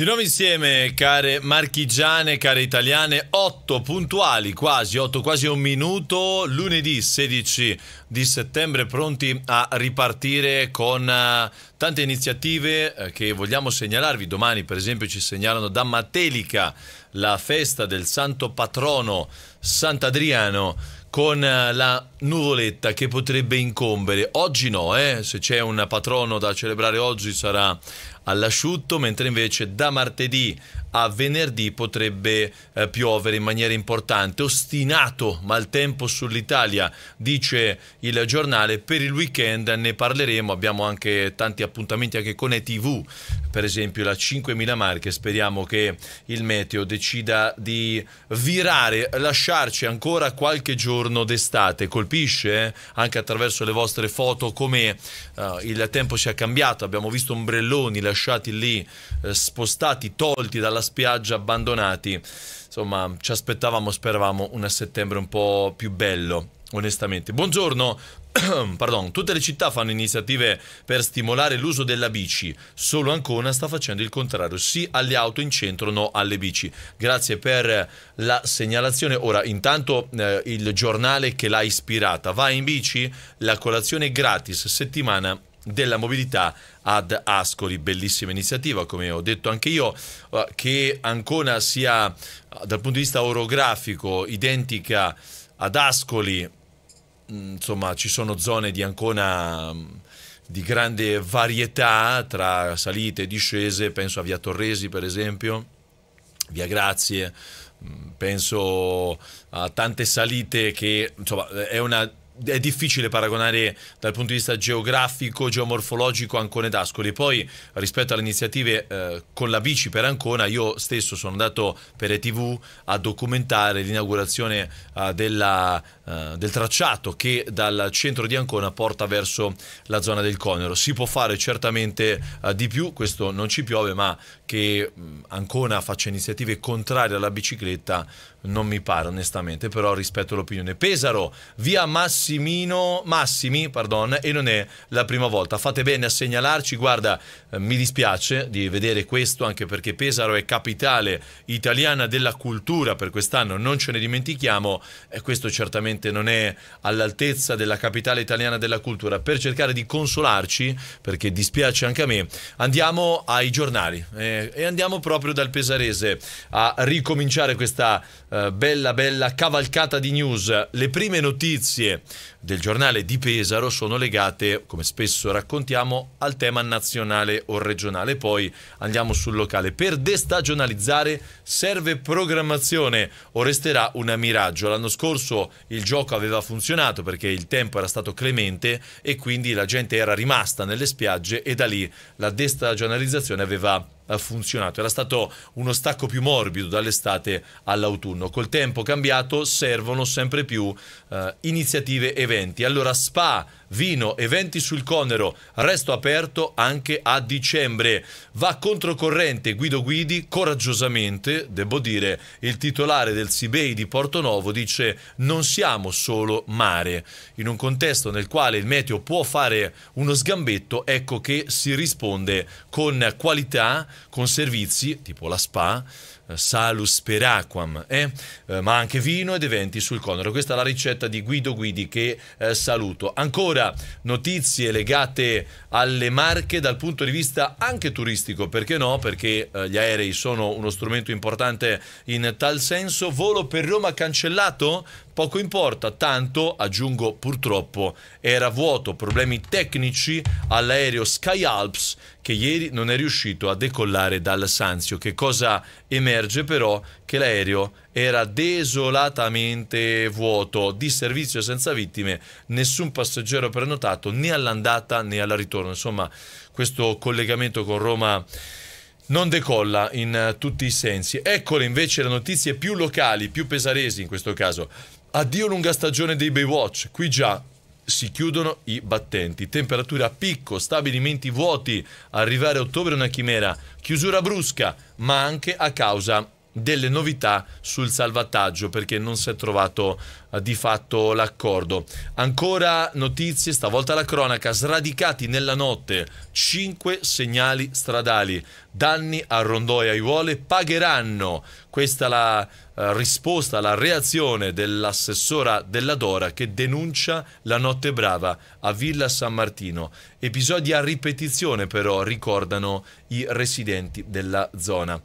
Di nuovo insieme, care marchigiane, care italiane, 8 puntuali, quasi, 8 quasi un minuto, lunedì 16 di settembre, pronti a ripartire con eh, tante iniziative eh, che vogliamo segnalarvi. Domani, per esempio, ci segnalano da Matelica la festa del santo patrono Sant'Adriano con eh, la nuvoletta che potrebbe incombere. Oggi no, eh? se c'è un patrono da celebrare oggi sarà all'asciutto, mentre invece da martedì a venerdì potrebbe eh, piovere in maniera importante. Ostinato maltempo sull'Italia, dice il giornale. Per il weekend ne parleremo, abbiamo anche tanti appuntamenti anche con ETV, per esempio la 5000 Marche. Speriamo che il meteo decida di virare, lasciarci ancora qualche giorno d'estate. Colpisce eh? anche attraverso le vostre foto come eh, il tempo si è cambiato, abbiamo visto ombrelloni, la lasciati lì, eh, spostati, tolti dalla spiaggia, abbandonati. Insomma, ci aspettavamo, speravamo un settembre un po' più bello onestamente. Buongiorno. Pardon, tutte le città fanno iniziative per stimolare l'uso della bici, solo Ancona sta facendo il contrario, sì alle auto in centro, no alle bici. Grazie per la segnalazione. Ora, intanto eh, il giornale che l'ha ispirata, va in bici, la colazione è gratis, settimana della mobilità ad Ascoli, bellissima iniziativa come ho detto anche io, eh, che Ancona sia eh, dal punto di vista orografico identica ad Ascoli, mm, insomma ci sono zone di Ancona mm, di grande varietà tra salite e discese, penso a Via Torresi per esempio, Via Grazie, mm, penso a tante salite che insomma è una è difficile paragonare dal punto di vista geografico, geomorfologico Ancona ed Ascoli. Poi rispetto alle iniziative eh, con la bici per Ancona, io stesso sono andato per ETV a documentare l'inaugurazione eh, della, eh, del tracciato che dal centro di Ancona porta verso la zona del Conero. Si può fare certamente eh, di più, questo non ci piove, ma che mh, mm, Ancona faccia iniziative contrarie alla bicicletta non mi pare onestamente, però rispetto l'opinione. Pesaro, via Massimino, Massimi, pardon, e non è la prima volta. Fate bene a segnalarci, guarda, eh, mi dispiace di vedere questo anche perché Pesaro è capitale italiana della cultura per quest'anno, non ce ne dimentichiamo e questo certamente non è all'altezza della capitale italiana della cultura. Per cercare di consolarci, perché dispiace anche a me, andiamo ai giornali eh, e andiamo proprio dal pesarese a ricominciare questa eh, bella bella cavalcata di news, le prime notizie del giornale di Pesaro sono legate, come spesso raccontiamo, al tema nazionale o regionale. Poi andiamo sul locale. Per destagionalizzare serve programmazione o resterà una miraggio. L'anno scorso il gioco aveva funzionato perché il tempo era stato clemente e quindi la gente era rimasta nelle spiagge e da lì la destagionalizzazione aveva eh, funzionato. Era stato uno stacco più morbido dall'estate all'autunno. Col tempo cambiato servono sempre più eh, iniziative e eventi. Allora Spa vino, eventi sul Conero, resto aperto anche a dicembre. Va controcorrente Guido Guidi, coraggiosamente, devo dire, il titolare del Sibei di Porto Novo dice non siamo solo mare. In un contesto nel quale il meteo può fare uno sgambetto, ecco che si risponde con qualità, con servizi, tipo la spa, eh, salus per aquam, eh? Eh, ma anche vino ed eventi sul Conero. Questa è la ricetta di Guido Guidi che eh, saluto. Ancora addirittura notizie legate alle Marche dal punto di vista anche turistico, perché no? Perché eh, gli aerei sono uno strumento importante in tal senso. Volo per Roma cancellato? Poco importa, tanto aggiungo purtroppo era vuoto, problemi tecnici all'aereo Sky Alps che ieri non è riuscito a decollare dal Sanzio. Che cosa emerge però? Che l'aereo era desolatamente vuoto, di servizio senza vittime, nessun passeggero prenotato né all'andata né al ritorno. Insomma, questo collegamento con Roma non decolla in eh, tutti i sensi. Eccole invece le notizie più locali, più pesaresi in questo caso. Addio lunga stagione dei Baywatch. Qui già si chiudono i battenti. Temperature a picco, stabilimenti vuoti, arrivare a ottobre una chimera, chiusura brusca, ma anche a causa delle novità sul salvataggio perché non si è trovato eh, di fatto l'accordo. Ancora notizie, stavolta la cronaca, sradicati nella notte 5 segnali stradali, danni a Rondò e Aiuole pagheranno, questa la eh, risposta alla reazione dell'assessora Della Dora che denuncia la notte brava a Villa San Martino. Episodi a ripetizione però ricordano i residenti della zona.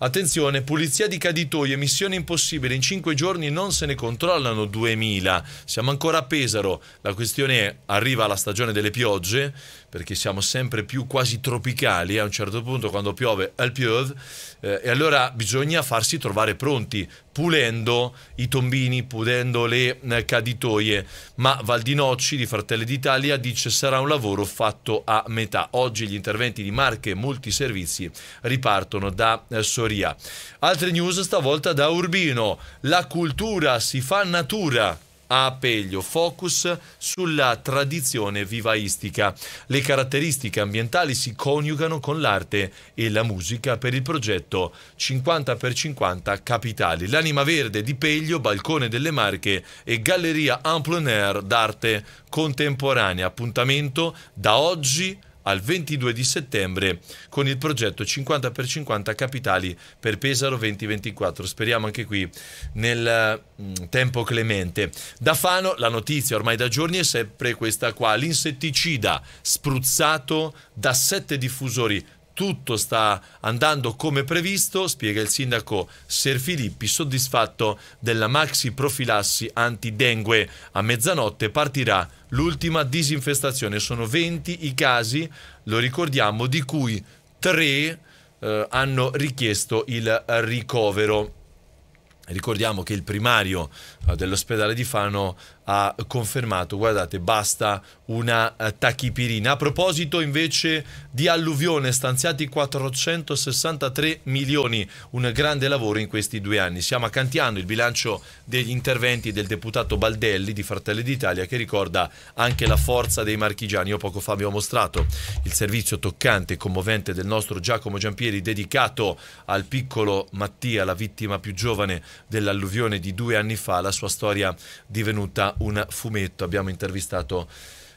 Attenzione, pulizia di caditoie, missione impossibile, in cinque giorni non se ne controllano 2000, siamo ancora a Pesaro, la questione è arriva la stagione delle piogge, perché siamo sempre più quasi tropicali, a un certo punto quando piove al piove, eh, e allora bisogna farsi trovare pronti, pulendo i tombini, pulendo le eh, caditoie, ma Valdinocci di Fratelli d'Italia dice sarà un lavoro fatto a metà, oggi gli interventi di marche multi tutti i servizi ripartono da eh, Soria. Altre news stavolta da Urbino. La cultura si fa natura a Peglio, focus sulla tradizione vivaistica. Le caratteristiche ambientali si coniugano con l'arte e la musica per il progetto 50x50 Capitali. L'anima verde di Peglio, Balcone delle Marche e Galleria en plein air d'arte contemporanea. Appuntamento da oggi al 22 di settembre con il progetto 50x50 Capitali per Pesaro 2024. Speriamo anche qui nel mm, tempo clemente. Da Fano la notizia ormai da giorni è sempre questa qua, l'insetticida spruzzato da sette diffusori tutto sta andando come previsto, spiega il sindaco Ser Filippi, soddisfatto della maxi profilassi anti-dengue. A mezzanotte partirà l'ultima disinfestazione. Sono 20 i casi, lo ricordiamo, di cui 3 eh, hanno richiesto il ricovero. Ricordiamo che il primario eh, dell'ospedale di Fano ha confermato, guardate, basta una eh, tachipirina. A proposito invece di alluvione, stanziati 463 milioni, un grande lavoro in questi due anni. Siamo a Cantiano, il bilancio degli interventi del deputato Baldelli di Fratelli d'Italia che ricorda anche la forza dei marchigiani. Io poco fa vi ho mostrato il servizio toccante e commovente del nostro Giacomo Giampieri dedicato al piccolo Mattia, la vittima più giovane dell'alluvione di due anni fa. La sua storia divenuta un fumetto. Abbiamo intervistato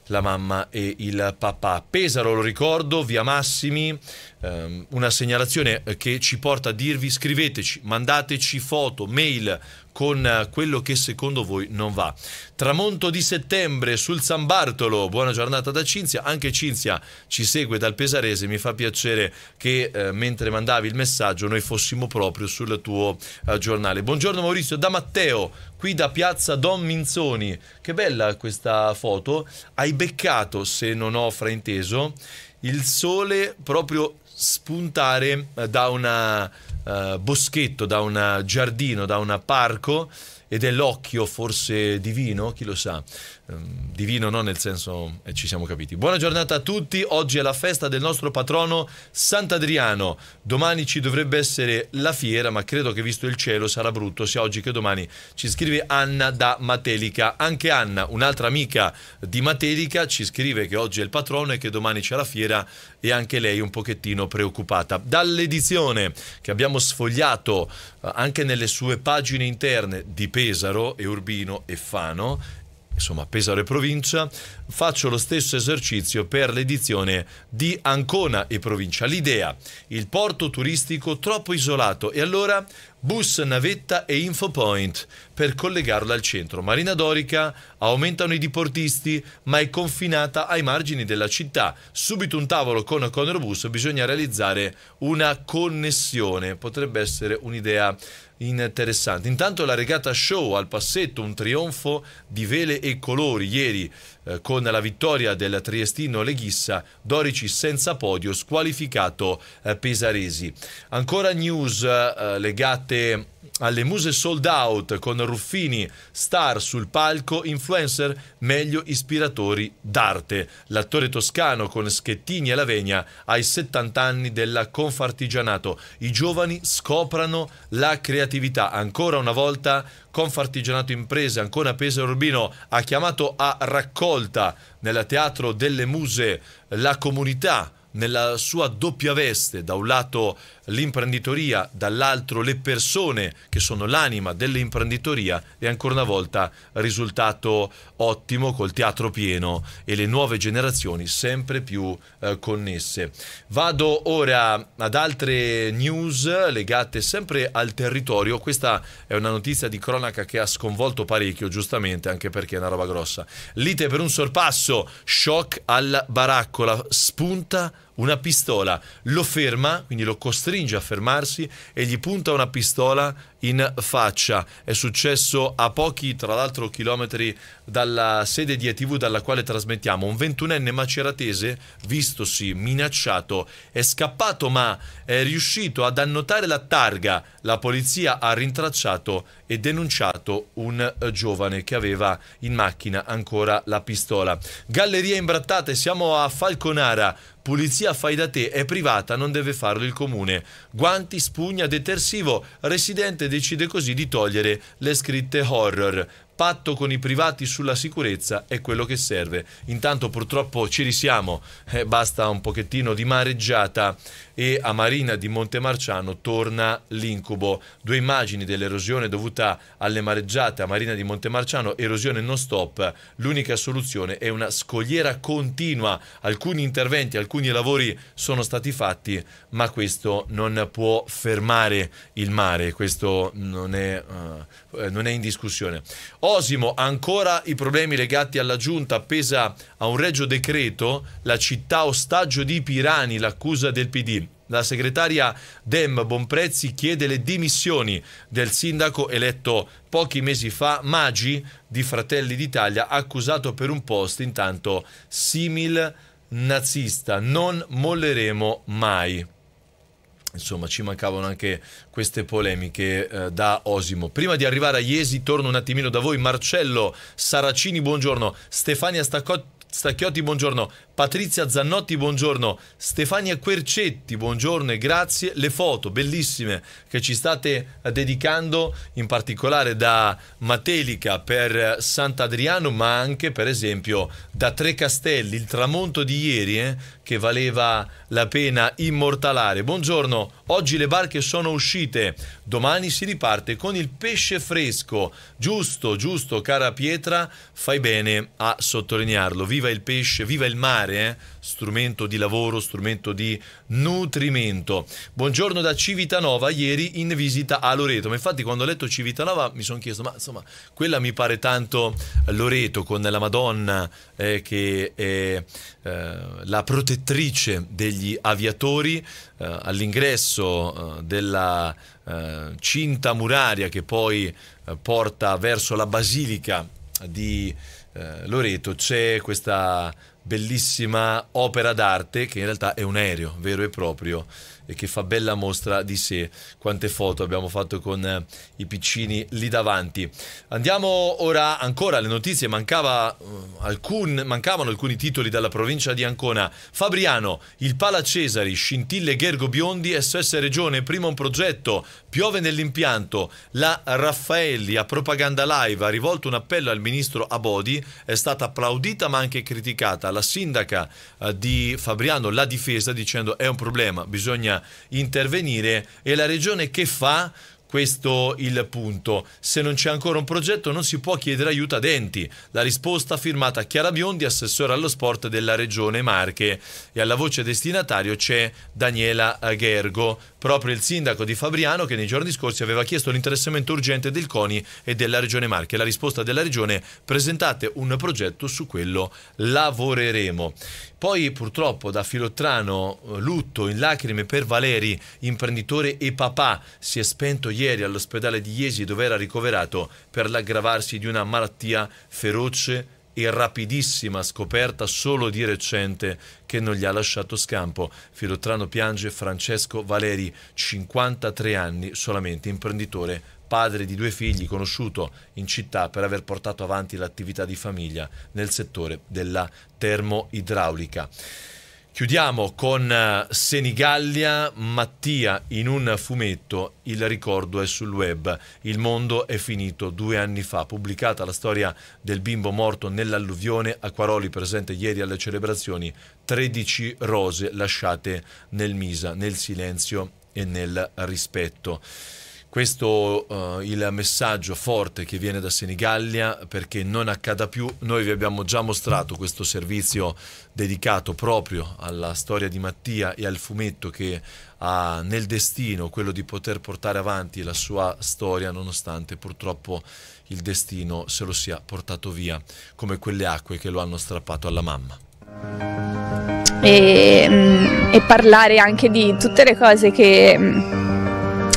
la mamma e il papà. Pesaro, lo ricordo, via Massimi, ehm, una segnalazione che ci porta a dirvi scriveteci, mandateci foto, mail con eh, quello che secondo voi non va. Tramonto di settembre sul San Bartolo, buona giornata da Cinzia, anche Cinzia ci segue dal Pesarese, mi fa piacere che eh, mentre mandavi il messaggio noi fossimo proprio sul tuo eh, giornale. Buongiorno Maurizio, da Matteo, qui da piazza Don Minzoni, che bella questa foto, hai beccato se non ho frainteso il sole proprio spuntare eh, da un uh, eh, boschetto, da un giardino, da un parco ed è l'occhio forse divino, chi lo sa, Ehm, divino no nel senso eh, ci siamo capiti buona giornata a tutti oggi è la festa del nostro patrono Sant'Adriano domani ci dovrebbe essere la fiera ma credo che visto il cielo sarà brutto sia oggi che domani ci scrive Anna da Matelica anche Anna un'altra amica di Matelica ci scrive che oggi è il patrono e che domani c'è la fiera e anche lei un pochettino preoccupata dall'edizione che abbiamo sfogliato eh, anche nelle sue pagine interne di Pesaro e Urbino e Fano insomma Pesaro e provincia, faccio lo stesso esercizio per l'edizione di Ancona e provincia. L'idea, il porto turistico troppo isolato e allora bus, navetta e infopoint per collegarlo al centro. Marina Dorica, aumentano i diportisti, ma è confinata ai margini della città. Subito un tavolo con Bus, bisogna realizzare una connessione, potrebbe essere un'idea interessante. Intanto la regata show al passetto, un trionfo di vele e colori ieri eh, con la vittoria del triestino Leghissa, Dorici senza podio, squalificato eh, Pesaresi. Ancora news eh, legate alle muse sold out con Ruffini, star sul palco, influencer meglio ispiratori d'arte. L'attore toscano con Schettini e Lavegna ai 70 anni della Confartigianato. I giovani scoprano la creatività. Ancora una volta Confartigianato Imprese, ancora Pesaro Urbino ha chiamato a raccolta nel Teatro delle Muse la comunità nella sua doppia veste, da un lato l'imprenditoria, dall'altro le persone che sono l'anima dell'imprenditoria e ancora una volta risultato ottimo col teatro pieno e le nuove generazioni sempre più eh, connesse. Vado ora ad altre news legate sempre al territorio, questa è una notizia di cronaca che ha sconvolto parecchio giustamente anche perché è una roba grossa. Lite per un sorpasso, shock alla baraccola, spunta una pistola, lo ferma, quindi lo costringe a fermarsi e gli punta una pistola in faccia. È successo a pochi, tra l'altro, chilometri dalla sede di ETV dalla quale trasmettiamo. Un ventunenne maceratese, vistosi minacciato, è scappato ma è riuscito ad annotare la targa. La polizia ha rintracciato e denunciato un giovane che aveva in macchina ancora la pistola. Galleria imbrattata, siamo a Falconara Pulizia fai da te è privata, non deve farlo il comune. Guanti, spugna, detersivo. Residente decide così di togliere le scritte horror. Patto con i privati sulla sicurezza è quello che serve. Intanto purtroppo ci risiamo, eh, basta un pochettino di mareggiata e a Marina di Montemarciano torna l'incubo. Due immagini dell'erosione dovuta alle mareggiate a Marina di Montemarciano, erosione non stop, l'unica soluzione è una scogliera continua. Alcuni interventi, alcuni lavori sono stati fatti, ma questo non può fermare il mare, questo non è, uh, non è in discussione. Osimo, ancora i problemi legati alla giunta, appesa a un regio decreto la città ostaggio di Pirani, l'accusa del PD. La segretaria Dem Bonprezzi chiede le dimissioni del sindaco eletto pochi mesi fa, Magi di Fratelli d'Italia, accusato per un post intanto simil nazista. Non molleremo mai. Insomma, ci mancavano anche queste polemiche eh, da Osimo. Prima di arrivare a Iesi, torno un attimino da voi. Marcello Saracini, buongiorno. Stefania Staccotti. Stacchiotti, buongiorno. Patrizia Zannotti, buongiorno. Stefania Quercetti, buongiorno e grazie. Le foto bellissime che ci state dedicando, in particolare da Matelica per Sant'Adriano, ma anche per esempio da Tre Castelli, il tramonto di ieri eh, che valeva la pena immortalare. Buongiorno, oggi le barche sono uscite, domani si riparte con il pesce fresco. Giusto, giusto, cara Pietra, fai bene a sottolinearlo. Viva il pesce, viva il mare alimentare, eh? strumento di lavoro, strumento di nutrimento. Buongiorno da Civitanova, ieri in visita a Loreto. Ma infatti quando ho letto Civitanova mi sono chiesto, ma insomma, quella mi pare tanto Loreto con la Madonna eh, che è eh, la protettrice degli aviatori eh, all'ingresso eh, della eh, cinta muraria che poi porta verso la basilica di Loreto c'è questa bellissima opera d'arte che in realtà è un aereo vero e proprio e che fa bella mostra di sé. Quante foto abbiamo fatto con eh, i piccini lì davanti. Andiamo ora ancora alle notizie, Mancava, eh, alcun, mancavano alcuni titoli dalla provincia di Ancona. Fabriano, il Pala Cesari, Scintille Gergo Biondi, SS Regione, prima un progetto, piove nell'impianto, la Raffaelli a propaganda live ha rivolto un appello al ministro Abodi, è stata applaudita ma anche criticata. La sindaca eh, di Fabriano l'ha difesa dicendo è un problema, bisogna intervenire e la regione che fa? questo il punto. Se non c'è ancora un progetto non si può chiedere aiuto a Denti. La risposta firmata Chiara Biondi, assessore allo sport della Regione Marche. E alla voce destinatario c'è Daniela Ghergo, proprio il sindaco di Fabriano che nei giorni scorsi aveva chiesto l'interessamento urgente del CONI e della Regione Marche. La risposta della Regione, presentate un progetto, su quello lavoreremo. Poi purtroppo da Filottrano, eh, lutto in lacrime per Valeri, imprenditore e papà, si è spento ieri ieri all'ospedale di Iesi dove era ricoverato per l'aggravarsi di una malattia feroce e rapidissima scoperta solo di recente che non gli ha lasciato scampo. Filotrano piange Francesco Valeri, 53 anni solamente, imprenditore, padre di due figli, conosciuto in città per aver portato avanti l'attività di famiglia nel settore della termoidraulica. Chiudiamo con eh, Senigallia, Mattia in un fumetto, il ricordo è sul web, il mondo è finito due anni fa, pubblicata la storia del bimbo morto nell'alluvione Acquaroli presente ieri alle celebrazioni, 13 rose lasciate nel Misa, nel silenzio e nel rispetto questo uh, il messaggio forte che viene da Senigallia perché non accada più. Noi vi abbiamo già mostrato questo servizio dedicato proprio alla storia di Mattia e al fumetto che ha nel destino quello di poter portare avanti la sua storia nonostante purtroppo il destino se lo sia portato via come quelle acque che lo hanno strappato alla mamma. E, mm, e parlare anche di tutte le cose che mm,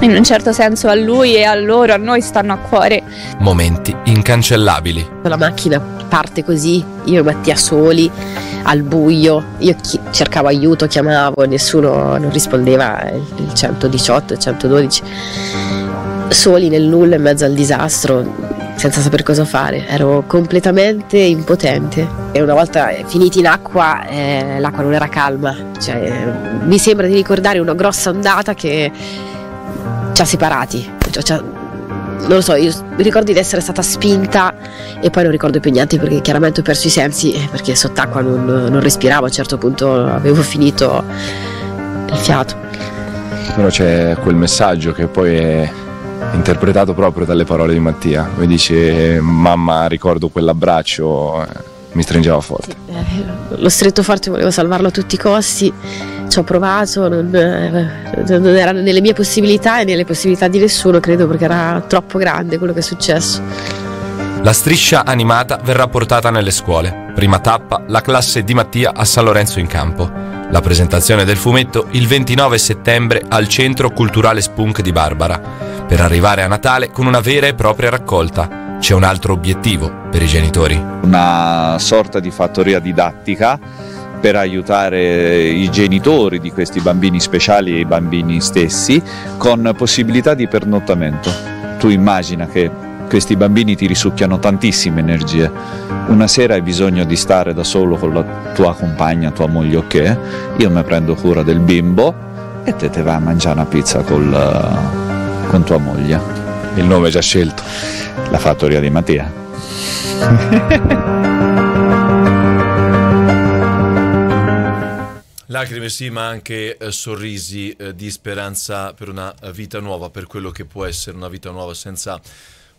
in un certo senso a lui e a loro, a noi stanno a cuore. Momenti incancellabili. La macchina parte così, io e Mattia soli, al buio, io chi- cercavo aiuto, chiamavo, nessuno non rispondeva, eh, il 118, il 112, soli nel nulla in mezzo al disastro, senza sapere cosa fare, ero completamente impotente e una volta eh, finiti in acqua eh, l'acqua non era calma, cioè, mi sembra di ricordare una grossa ondata che ci ha separati. Già, già, non lo so, io ricordo di essere stata spinta e poi non ricordo più niente perché chiaramente ho perso i sensi eh, perché sott'acqua non, non respiravo, a un certo punto avevo finito il fiato. Però c'è quel messaggio che poi è interpretato proprio dalle parole di Mattia. Lui dice mamma ricordo quell'abbraccio, eh, mi stringeva forte. Sì, eh, l'ho stretto forte, volevo salvarlo a tutti i costi ci ho provato, non, eh, non, era nelle mie possibilità e nelle possibilità di nessuno, credo, perché era troppo grande quello che è successo. La striscia animata verrà portata nelle scuole. Prima tappa, la classe di Mattia a San Lorenzo in campo. La presentazione del fumetto il 29 settembre al Centro Culturale Spunk di Barbara, per arrivare a Natale con una vera e propria raccolta c'è un altro obiettivo per i genitori. Una sorta di fattoria didattica per aiutare eh, i genitori di questi bambini speciali e i bambini stessi con possibilità di pernottamento. Tu immagina che questi bambini ti risucchiano tantissime energie. Una sera hai bisogno di stare da solo con la tua compagna, tua moglie o okay? che, io mi prendo cura del bimbo e te te vai a mangiare una pizza col, eh, con tua moglie. Il nome è già scelto. La fattoria di Mattia. Lacrime sì, ma anche eh, sorrisi eh, di speranza per una eh, vita nuova, per quello che può essere una vita nuova senza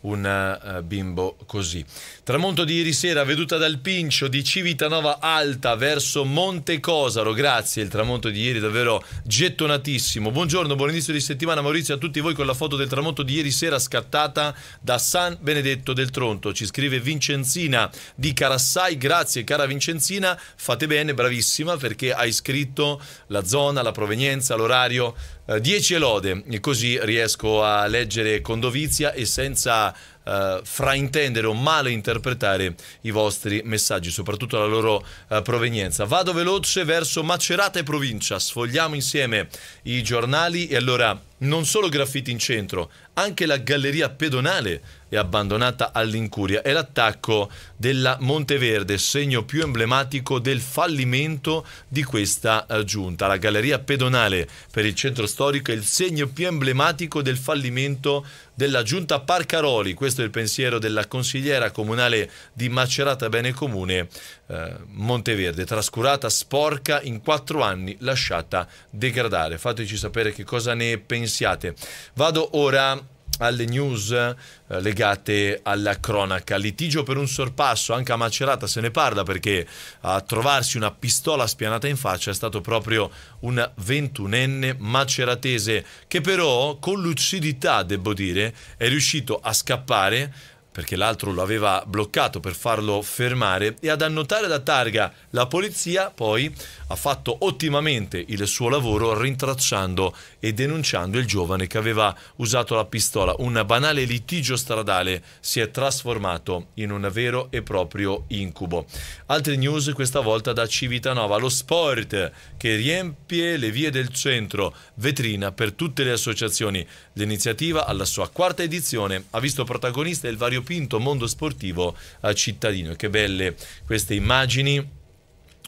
un eh, bimbo così. Tramonto di ieri sera, veduta dal Pincio di Civitanova Alta verso Monte Cosaro. Grazie, il tramonto di ieri davvero gettonatissimo. Buongiorno, buon inizio di settimana Maurizio a tutti voi con la foto del tramonto di ieri sera scattata da San Benedetto del Tronto. Ci scrive Vincenzina di Carassai. Grazie cara Vincenzina, fate bene, bravissima perché hai scritto la zona, la provenienza, l'orario 10 eh, lode, e così riesco a leggere con dovizia e senza Uh, fraintendere o male interpretare i vostri messaggi, soprattutto la loro uh, provenienza. Vado veloce verso Macerata e provincia, sfogliamo insieme i giornali e allora non solo graffiti in centro, anche la galleria pedonale e abbandonata all'incuria. È l'attacco della Monteverde, segno più emblematico del fallimento di questa eh, giunta. La galleria pedonale per il centro storico è il segno più emblematico del fallimento della giunta Parcaroli. Questo è il pensiero della consigliera comunale di Macerata Bene Comune eh, Monteverde, trascurata, sporca, in quattro anni lasciata degradare. Fateci sapere che cosa ne pensiate. Vado ora alle news eh, legate alla cronaca. Litigio per un sorpasso, anche a Macerata se ne parla perché a trovarsi una pistola spianata in faccia è stato proprio un ventunenne maceratese che però con lucidità, devo dire, è riuscito a scappare perché l'altro lo aveva bloccato per farlo fermare e ad annotare la targa la polizia poi ha fatto ottimamente il suo lavoro rintracciando e denunciando il giovane che aveva usato la pistola. Un banale litigio stradale si è trasformato in un vero e proprio incubo. Altre news questa volta da Civitanova, lo sport che riempie le vie del centro, vetrina per tutte le associazioni. L'iniziativa alla sua quarta edizione ha visto protagonista il vario variopinto mondo sportivo cittadino. Che belle queste immagini.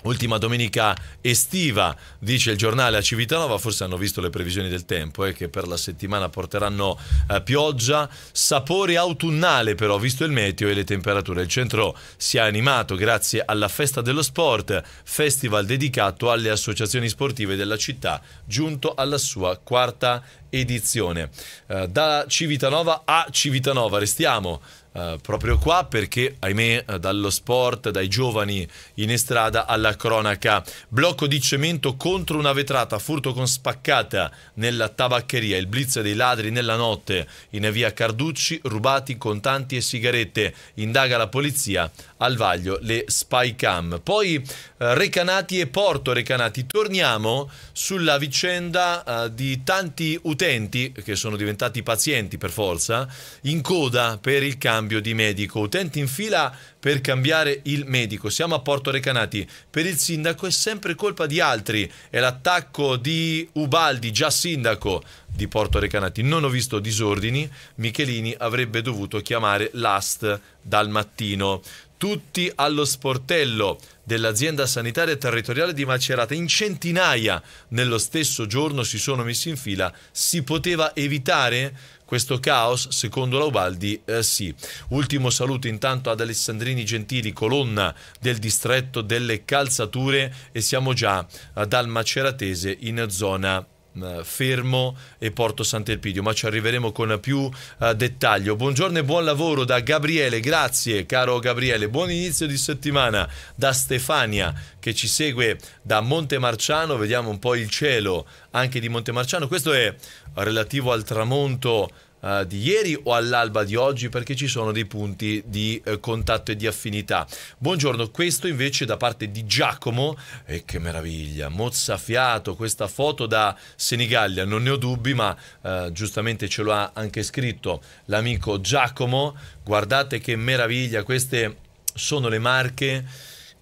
Ultima domenica estiva, dice il giornale a Civitanova, forse hanno visto le previsioni del tempo eh, che per la settimana porteranno eh, pioggia, sapore autunnale però, visto il meteo e le temperature. Il centro si è animato grazie alla Festa dello Sport, festival dedicato alle associazioni sportive della città, giunto alla sua quarta edizione. Eh, da Civitanova a Civitanova, restiamo eh, proprio qua perché, ahimè, eh, dallo sport, dai giovani in strada alla cronaca. Blocco di cemento contro una vetrata, furto con spaccata nella tabaccheria, il blitz dei ladri nella notte in via Carducci, rubati contanti e sigarette. Indaga la polizia al vaglio le spy cam. Poi eh, Recanati e Porto Recanati, torniamo sulla vicenda eh, di tanti utenti che sono diventati pazienti per forza in coda per il cambio di medico, utenti in fila per cambiare il medico. Siamo a Porto Recanati, per il sindaco è sempre colpa di altri, è l'attacco di Ubaldi, già sindaco di Porto Recanati. Non ho visto disordini, Michelini avrebbe dovuto chiamare l'AST dal mattino tutti allo sportello dell'azienda sanitaria territoriale di Macerata, in centinaia nello stesso giorno si sono messi in fila, si poteva evitare questo caos? Secondo Laubaldi eh, sì. Ultimo saluto intanto ad Alessandrini Gentili, colonna del distretto delle calzature e siamo già eh, dal Maceratese in zona eh, fermo e Porto Sant'Elpidio, ma ci arriveremo con più eh, dettaglio. Buongiorno e buon lavoro da Gabriele, grazie caro Gabriele, buon inizio di settimana da Stefania che ci segue da Montemarciano, vediamo un po' il cielo anche di Montemarciano, questo è relativo al tramonto eh, di ieri o all'alba di oggi perché ci sono dei punti di uh, contatto e di affinità. Buongiorno, questo invece da parte di Giacomo e che meraviglia, mozzafiato questa foto da Senigallia, non ne ho dubbi, ma uh, giustamente ce lo ha anche scritto l'amico Giacomo. Guardate che meraviglia, queste sono le marche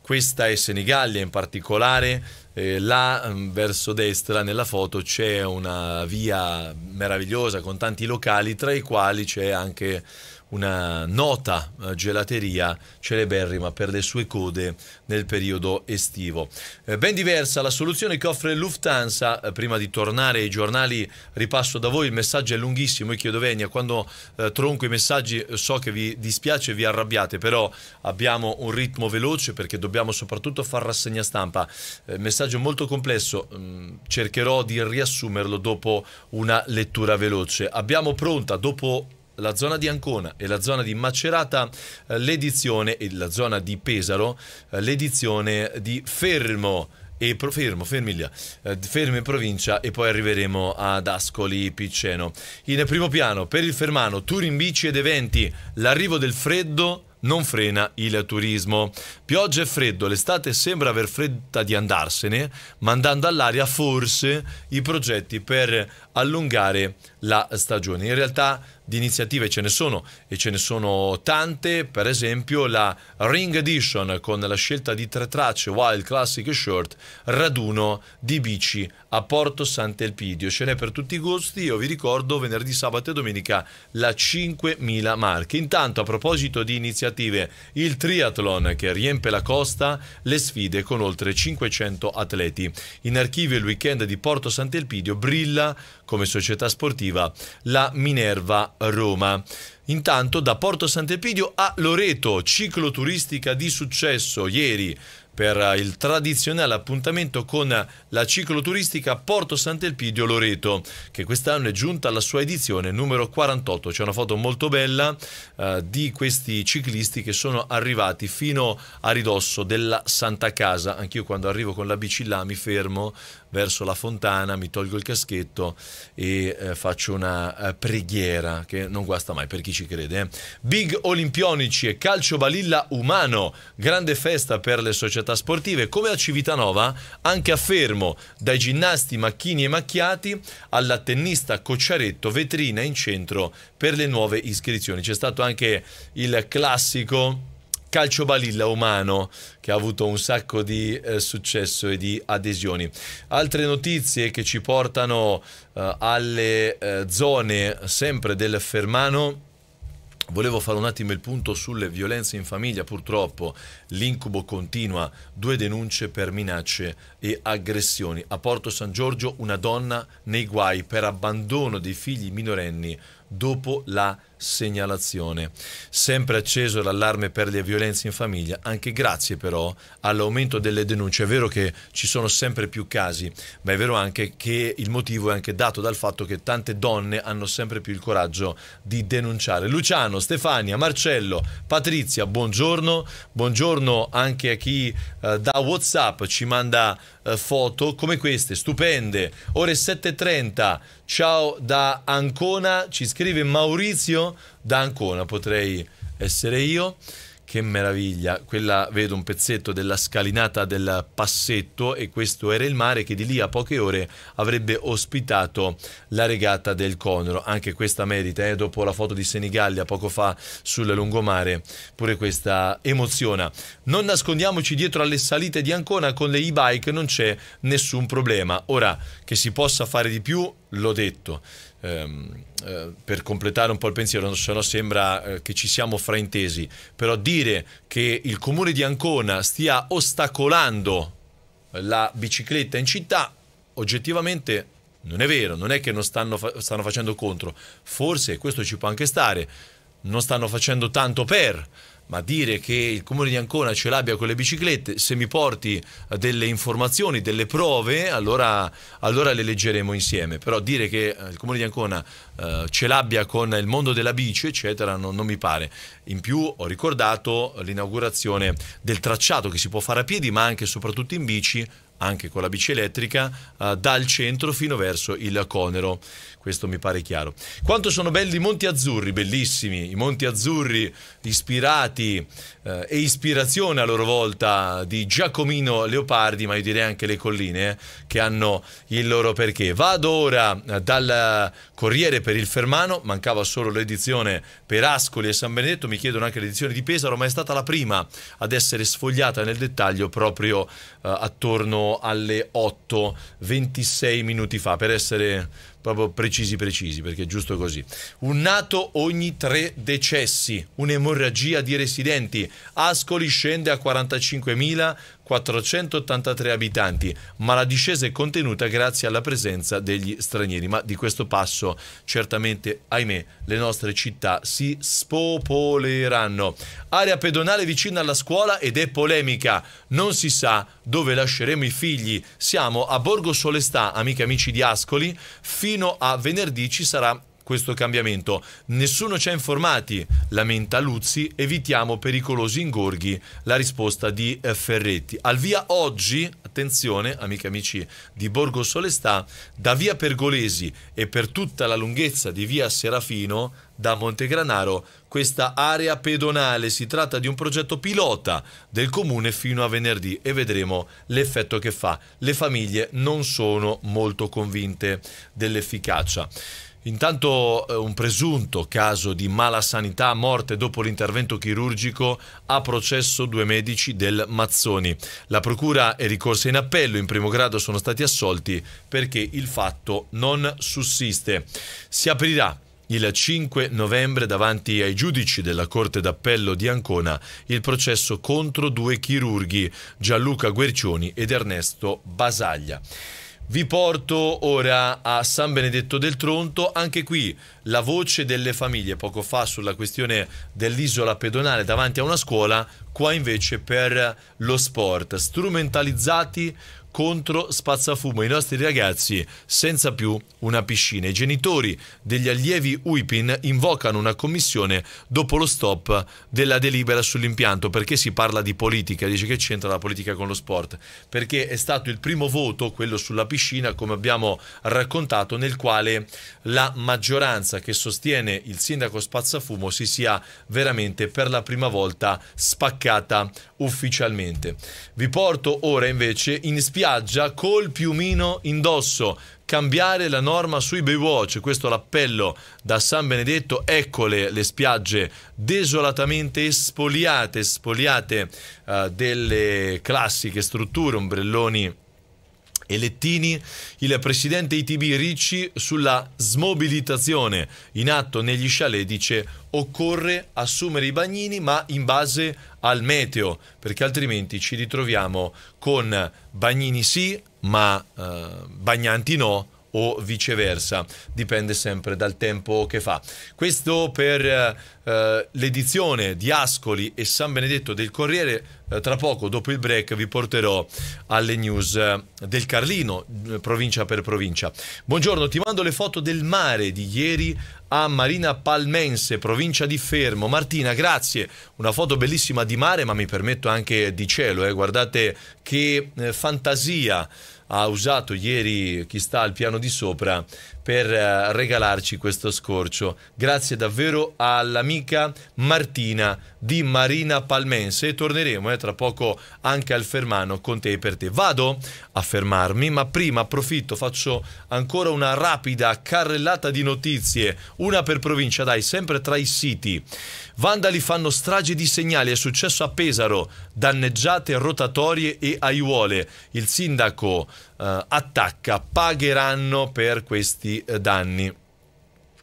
questa è Senigallia in particolare, eh, là mm, verso destra nella foto c'è una via meravigliosa con tanti locali tra i quali c'è anche una nota eh, gelateria celeberrima per le sue code nel periodo estivo. Eh, ben diversa la soluzione che offre Lufthansa, eh, prima di tornare ai giornali ripasso da voi, il messaggio è lunghissimo, io chiedo Venia, quando tronco i messaggi so che vi dispiace e vi arrabbiate, però abbiamo un ritmo veloce perché dobbiamo soprattutto far rassegna stampa. Il messaggio è molto complesso, mm, cercherò di riassumerlo dopo una lettura veloce. Abbiamo pronta dopo la zona di Ancona e la zona di Macerata eh, l'edizione e la zona di Pesaro eh, l'edizione di Fermo e pro, fermo, fermiglia, eh, fermo in provincia e poi arriveremo ad Ascoli Piceno. In primo piano per il Fermano, tour in bici ed eventi, l'arrivo del freddo non frena il turismo. Pioggia e freddo, l'estate sembra aver fretta di andarsene, mandando all'aria forse i progetti per allungare la stagione. In realtà di iniziative ce ne sono e ce ne sono tante, per esempio la Ring Edition con la scelta di tre tracce Wild Classic e Short, raduno di bici a Porto Sant'Elpidio. Ce n'è per tutti i gusti, io vi ricordo venerdì, sabato e domenica la 5000 marche. Intanto a proposito di iniziative, il triathlon che riempie la costa le sfide con oltre 500 atleti. In archivio il weekend di Porto Sant'Elpidio brilla come società sportiva la Minerva Roma. Intanto da Porto Sant'Epidio a Loreto, cicloturistica di successo ieri per eh, il tradizionale appuntamento con la cicloturistica Porto Sant'Elpidio Loreto, che quest'anno è giunta alla sua edizione numero 48. C'è una foto molto bella eh, di questi ciclisti che sono arrivati fino a ridosso della Santa Casa. Anch'io quando arrivo con la bici là mi fermo verso la fontana, mi tolgo il caschetto e eh, faccio una eh, preghiera che non guasta mai per chi ci crede. Eh. Big Olimpionici e calcio balilla umano, grande festa per le società società sportive, come a Civitanova, anche a Fermo, dai ginnasti Macchini e Macchiati alla tennista Cocciaretto, vetrina in centro per le nuove iscrizioni. C'è stato anche il classico calcio balilla umano che ha avuto un sacco di eh, successo e di adesioni. Altre notizie che ci portano eh, alle eh, zone sempre del Fermano Volevo fare un attimo il punto sulle violenze in famiglia, purtroppo l'incubo continua, due denunce per minacce e aggressioni. A Porto San Giorgio una donna nei guai per abbandono dei figli minorenni dopo la violenza segnalazione. Sempre acceso l'allarme per le violenze in famiglia, anche grazie però all'aumento delle denunce. È vero che ci sono sempre più casi, ma è vero anche che il motivo è anche dato dal fatto che tante donne hanno sempre più il coraggio di denunciare. Luciano, Stefania, Marcello, Patrizia, buongiorno. Buongiorno anche a chi eh, da WhatsApp ci manda eh, foto come queste, stupende. Ore 7:30. Ciao da Ancona, ci scrive Maurizio da Ancona potrei essere io. Che meraviglia, quella vedo un pezzetto della scalinata del passetto e questo era il mare che di lì a poche ore avrebbe ospitato la regata del Conero. Anche questa merita, eh? dopo la foto di Senigallia poco fa sul lungomare, pure questa emoziona. Non nascondiamoci dietro alle salite di Ancona, con le e-bike non c'è nessun problema. Ora che si possa fare di più, l'ho detto ehm, eh, per completare un po' il pensiero, se no sembra eh, che ci siamo fraintesi, però dire che il comune di Ancona stia ostacolando la bicicletta in città, oggettivamente non è vero, non è che non stanno, fa- stanno facendo contro, forse questo ci può anche stare, non stanno facendo tanto per ma dire che il comune di Ancona ce l'abbia con le biciclette, se mi porti eh, delle informazioni, delle prove, allora, allora le leggeremo insieme. Però dire che eh, il comune di Ancona eh, ce l'abbia con il mondo della bici, eccetera, non, non mi pare. In più ho ricordato eh, l'inaugurazione del tracciato che si può fare a piedi, ma anche e soprattutto in bici anche con la bici elettrica eh, dal centro fino verso il Conero. Questo mi pare chiaro. Quanto sono belli i Monti Azzurri, bellissimi, i Monti Azzurri ispirati eh, e ispirazione a loro volta di Giacomino Leopardi, ma io direi anche le colline eh, che hanno il loro perché. Vado ora eh, dal Corriere per il Fermano, mancava solo l'edizione per Ascoli e San Benedetto, mi chiedono anche l'edizione di Pesaro, ma è stata la prima ad essere sfogliata nel dettaglio proprio eh, attorno alle 8, 26 minuti fa, per essere proprio precisi precisi, perché è giusto così. Un nato ogni tre decessi, un'emorragia di residenti, Ascoli scende a 45.000 483 abitanti, ma la discesa è contenuta grazie alla presenza degli stranieri. Ma di questo passo certamente, ahimè, le nostre città si spopoleranno. Area pedonale vicina alla scuola ed è polemica. Non si sa dove lasceremo i figli. Siamo a Borgo Solestà, amiche e amici di Ascoli, fino a venerdì ci sarà questo cambiamento. Nessuno ci ha informati, lamenta Luzzi, evitiamo pericolosi ingorghi, la risposta di eh, Ferretti. Al via oggi, attenzione amiche e amici di Borgo Solestà, da via Pergolesi e per tutta la lunghezza di via Serafino, da Montegranaro questa area pedonale. Si tratta di un progetto pilota del comune fino a venerdì e vedremo l'effetto che fa. Le famiglie non sono molto convinte dell'efficacia. Intanto eh, un presunto caso di mala sanità, morte dopo l'intervento chirurgico ha processo due medici del Mazzoni. La procura è ricorsa in appello, in primo grado sono stati assolti perché il fatto non sussiste. Si aprirà il 5 novembre davanti ai giudici della Corte d'Appello di Ancona il processo contro due chirurghi, Gianluca Guercioni ed Ernesto Basaglia. Vi porto ora a San Benedetto del Tronto, anche qui la voce delle famiglie poco fa sulla questione dell'isola pedonale davanti a una scuola, qua invece per lo sport, strumentalizzati contro spazzafumo. I nostri ragazzi senza più una piscina. I genitori degli allievi UIPIN invocano una commissione dopo lo stop della delibera sull'impianto. Perché si parla di politica? Dice che c'entra la politica con lo sport? Perché è stato il primo voto, quello sulla piscina, come abbiamo raccontato, nel quale la maggioranza che sostiene il sindaco Spazzafumo si sia veramente per la prima volta spaccata ufficialmente. Vi porto ora invece in spiaggia spiaggia col piumino indosso cambiare la norma sui Baywatch. Questo l'appello da San Benedetto. Eccole le spiagge desolatamente espoliate, espoliate uh, delle classiche strutture, ombrelloni e Lettini, il presidente ITB Ricci sulla smobilitazione in atto negli chalet dice occorre assumere i bagnini ma in base al meteo perché altrimenti ci ritroviamo con bagnini sì ma eh, bagnanti no o viceversa, dipende sempre dal tempo che fa. Questo per eh, eh, l'edizione di Ascoli e San Benedetto del Corriere. Eh, tra poco, dopo il break, vi porterò alle news eh, del Carlino, eh, provincia per provincia. Buongiorno, ti mando le foto del mare di ieri a Marina Palmense, provincia di Fermo. Martina, grazie. Una foto bellissima di mare, ma mi permetto anche di cielo. Eh. Guardate che eh, fantasia ha usato ieri chi sta al piano di sopra per eh, regalarci questo scorcio. Grazie davvero all'amica Martina di Marina Palmense e torneremo eh, tra poco anche al Fermano con te e per te. Vado a fermarmi, ma prima approfitto, faccio ancora una rapida carrellata di notizie, una per provincia, dai, sempre tra i siti. Vandali fanno strage di segnali, è successo a Pesaro, danneggiate rotatorie e aiuole. Il sindaco eh, attacca, pagheranno per questi eh, danni.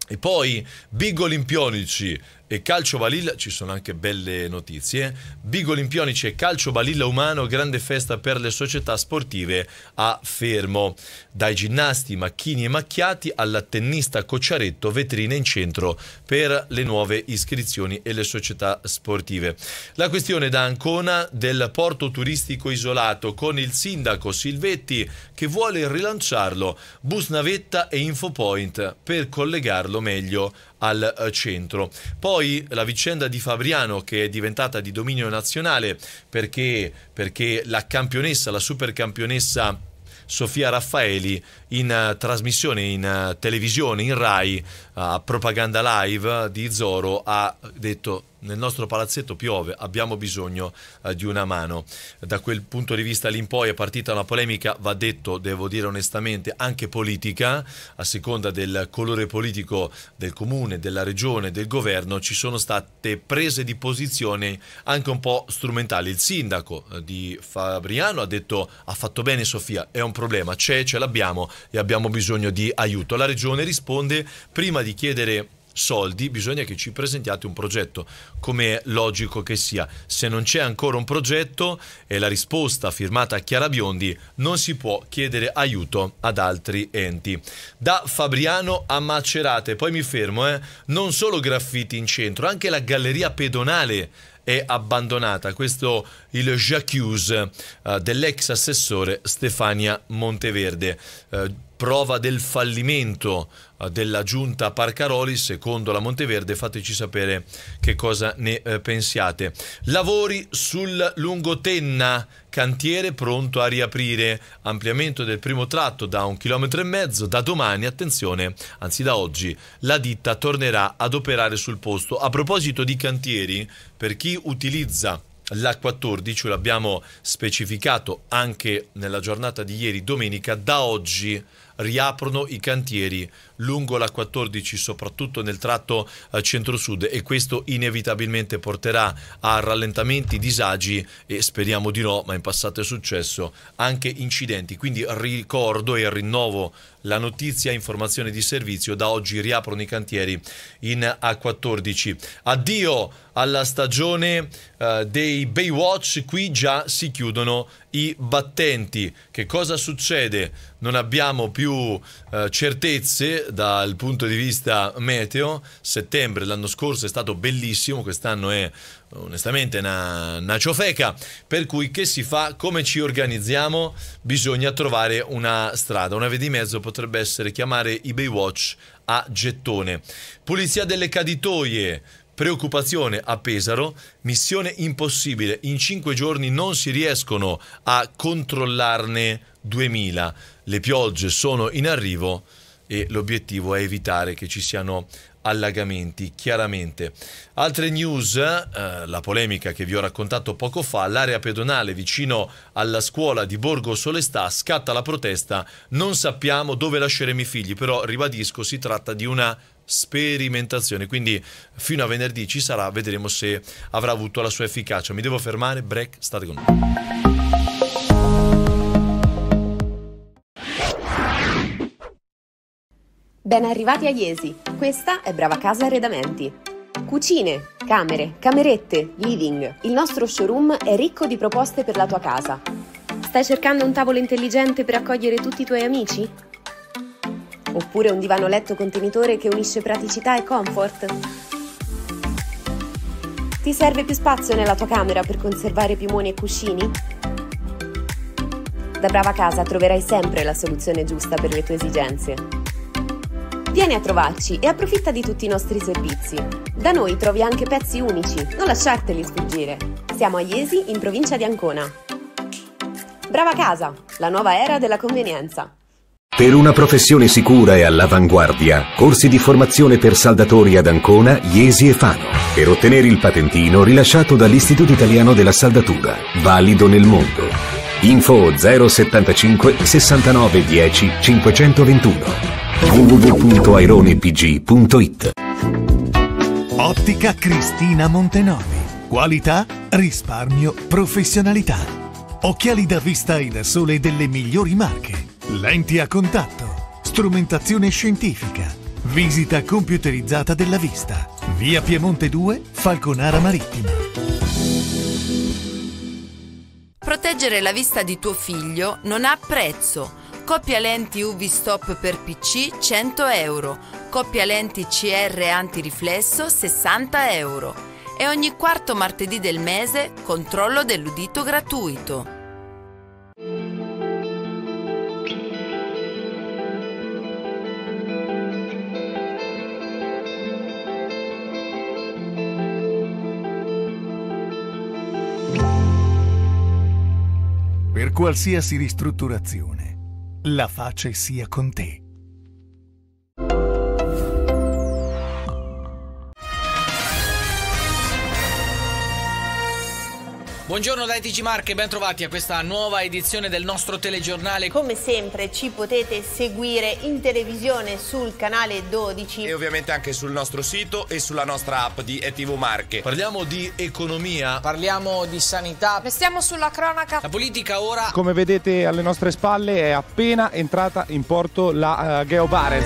E poi Big Olimpionici, e Calcio Balilla, ci sono anche belle notizie, eh. Big Olimpionici e Calcio Balilla Umano, grande festa per le società sportive a Fermo. Dai ginnasti Macchini e Macchiati alla tennista Cocciaretto, vetrine in centro per le nuove iscrizioni e le società sportive. La questione da Ancona del porto turistico isolato con il sindaco Silvetti che vuole rilanciarlo, bus navetta e infopoint per collegarlo meglio al eh, centro. Poi la vicenda di Fabriano che è diventata di dominio nazionale perché, perché la campionessa, la supercampionessa Sofia Raffaeli in eh, trasmissione in eh, televisione, in Rai, eh, a propaganda live di Zoro, ha detto nel nostro palazzetto piove, abbiamo bisogno eh, di una mano. Da quel punto di vista lì in poi è partita una polemica, va detto, devo dire onestamente, anche politica, a seconda del colore politico del comune, della regione, del governo, ci sono state prese di posizione anche un po' strumentali. Il sindaco di Fabriano ha detto ha fatto bene Sofia, è un problema, c'è, ce l'abbiamo, e abbiamo bisogno di aiuto. La regione risponde prima di chiedere soldi bisogna che ci presentiate un progetto, come è logico che sia. Se non c'è ancora un progetto e la risposta firmata a Chiara Biondi, non si può chiedere aiuto ad altri enti. Da Fabriano a Macerate, poi mi fermo, eh? non solo graffiti in centro, anche la galleria pedonale è abbandonata. Questo il j'accuse eh, dell'ex assessore Stefania Monteverde. Eh, prova del fallimento eh, della giunta Parcaroli, secondo la Monteverde, fateci sapere che cosa ne eh, pensiate. Lavori sul Lungotenna, cantiere pronto a riaprire, ampliamento del primo tratto da un chilometro e mezzo, da domani, attenzione, anzi da oggi, la ditta tornerà ad operare sul posto. A proposito di cantieri, per chi utilizza la 14 l'abbiamo specificato anche nella giornata di ieri domenica, da oggi riaprono i cantieri lungo la 14, soprattutto nel tratto eh, centro-sud e questo inevitabilmente porterà a rallentamenti, disagi e speriamo di no, ma in passato è successo, anche incidenti. Quindi ricordo e rinnovo la notizia, informazione di servizio, da oggi riaprono i cantieri in A14. Addio alla stagione eh, dei Baywatch, qui già si chiudono i battenti. Che cosa succede? Non abbiamo più eh, certezze dal punto di vista meteo. Settembre l'anno scorso è stato bellissimo, quest'anno è onestamente una, una ciofeca. Per cui che si fa? Come ci organizziamo? Bisogna trovare una strada. Una via di mezzo potrebbe essere chiamare i Baywatch a gettone. Pulizia delle caditoie Preoccupazione a Pesaro, missione impossibile, in cinque giorni non si riescono a controllarne 2000, le piogge sono in arrivo e l'obiettivo è evitare che ci siano allagamenti, chiaramente. Altre news, eh, la polemica che vi ho raccontato poco fa, l'area pedonale vicino alla scuola di Borgo Solestà scatta la protesta, non sappiamo dove lasceremo i figli, però ribadisco si tratta di una sperimentazione. Quindi fino a venerdì ci sarà, vedremo se avrà avuto la sua efficacia. Mi devo fermare, break, state con me. Ben arrivati a Iesi, questa è Brava Casa Arredamenti. Cucine, camere, camerette, living. Il nostro showroom è ricco di proposte per la tua casa. Stai cercando un tavolo intelligente per accogliere tutti i tuoi amici? oppure un divano letto contenitore che unisce praticità e comfort. Ti serve più spazio nella tua camera per conservare piumoni e cuscini? Da Brava Casa troverai sempre la soluzione giusta per le tue esigenze. Vieni a trovarci e approfitta di tutti i nostri servizi. Da noi trovi anche pezzi unici, non lasciarteli sfuggire. Siamo a Iesi, in provincia di Ancona. Brava Casa, la nuova era della convenienza. Per una professione sicura e all'avanguardia, corsi di formazione per saldatori ad Ancona, Iesi e Fano. Per ottenere il patentino rilasciato dall'Istituto Italiano della Saldatura, valido nel mondo. Info 075 69 10 521 www.aironepg.it Ottica Cristina Montenovi. Qualità, risparmio, professionalità. Occhiali da vista e da sole delle migliori marche Lenti a contatto, strumentazione scientifica, visita computerizzata della vista. Via Piemonte 2, Falconara Marittima. Proteggere la vista di tuo figlio non ha prezzo. Coppia lenti UV Stop per PC 100 euro, coppia lenti CR antiriflesso 60 euro e ogni quarto martedì del mese controllo dell'udito gratuito. qualsiasi ristrutturazione. La pace sia con te. Buongiorno da ITG Marche, ben trovati a questa nuova edizione del nostro telegiornale. Come sempre ci potete seguire in televisione sul canale 12 e ovviamente anche sul nostro sito e sulla nostra app di ETV Marche. Parliamo di economia, parliamo di sanità. Restiamo sulla cronaca. La politica ora, come vedete alle nostre spalle, è appena entrata in porto la uh, eh, Geo Barez.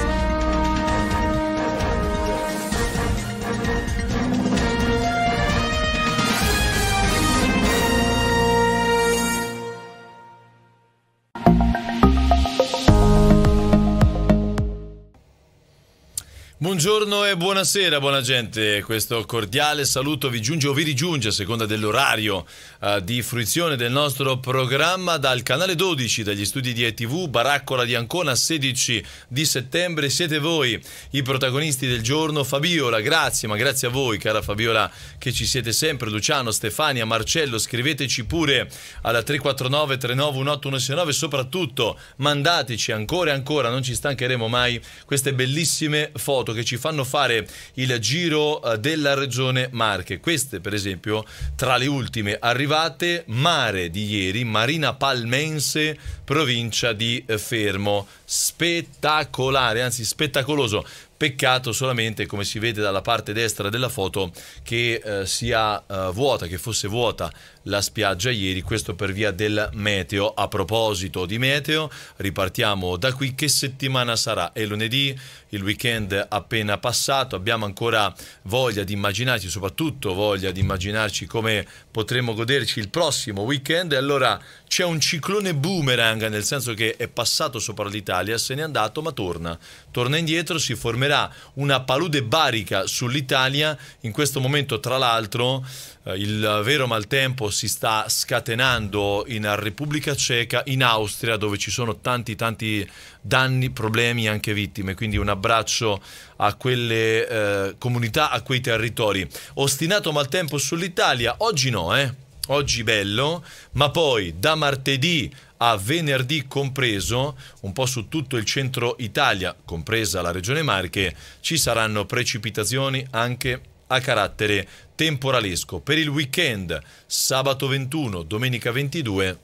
Buongiorno e buonasera, buona gente. Questo cordiale saluto vi giunge o vi rigiunge a seconda dell'orario uh, di fruizione del nostro programma dal canale 12 dagli studi di ETV Baraccola di Ancona 16 di settembre. Siete voi i protagonisti del giorno. Fabiola, grazie, ma grazie a voi, cara Fabiola, che ci siete sempre. Luciano, Stefania, Marcello, scriveteci pure alla 349 391819 soprattutto mandateci ancora e ancora, non ci stancheremo mai queste bellissime foto che ci fanno fare il giro eh, della regione Marche. Queste, per esempio, tra le ultime arrivate, mare di ieri, Marina Palmense, provincia di eh, Fermo. Spettacolare, anzi spettacoloso. Peccato solamente, come si vede dalla parte destra della foto, che eh, sia eh, vuota, che fosse vuota la spiaggia ieri, questo per via del meteo. A proposito di meteo, ripartiamo da qui. Che settimana sarà? È lunedì, il weekend appena passato, abbiamo ancora voglia di immaginarci, soprattutto voglia di immaginarci come potremo goderci il prossimo weekend. E allora c'è un ciclone boomerang, nel senso che è passato sopra l'Italia, se n'è andato ma torna. Torna indietro, si formerà una palude barica sull'Italia, in questo momento tra l'altro eh, il vero maltempo si sta scatenando in Repubblica Ceca, in Austria, dove ci sono tanti tanti danni, problemi, e anche vittime. Quindi un abbraccio a quelle eh, comunità, a quei territori. Ostinato maltempo sull'Italia, oggi no, eh? Oggi bello, ma poi da martedì a venerdì compreso, un po' su tutto il centro Italia, compresa la regione Marche, ci saranno precipitazioni anche a carattere temporalesco. Per il weekend, sabato 21, domenica 22,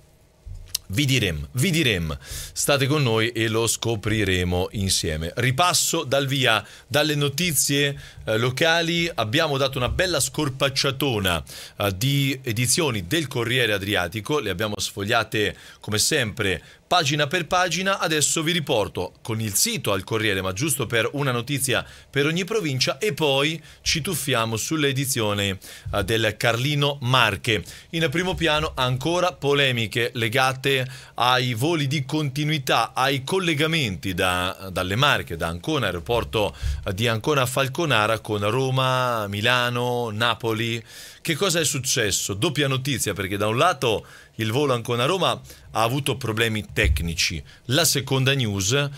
vi diremo, vi diremo, state con noi e lo scopriremo insieme. Ripasso dal via, dalle notizie eh, locali, abbiamo dato una bella scorpacciatona eh, di edizioni del Corriere Adriatico, le abbiamo sfogliate come sempre pagina per pagina adesso vi riporto con il sito al Corriere, ma giusto per una notizia per ogni provincia e poi ci tuffiamo sull'edizione eh, del Carlino Marche. In primo piano ancora polemiche legate ai voli di continuità, ai collegamenti da, dalle Marche, da Ancona, aeroporto eh, di Ancona a Falconara con Roma, Milano, Napoli. Che cosa è successo? Doppia notizia perché da un lato il volo Ancona-Roma ha avuto problemi tecnici. La seconda news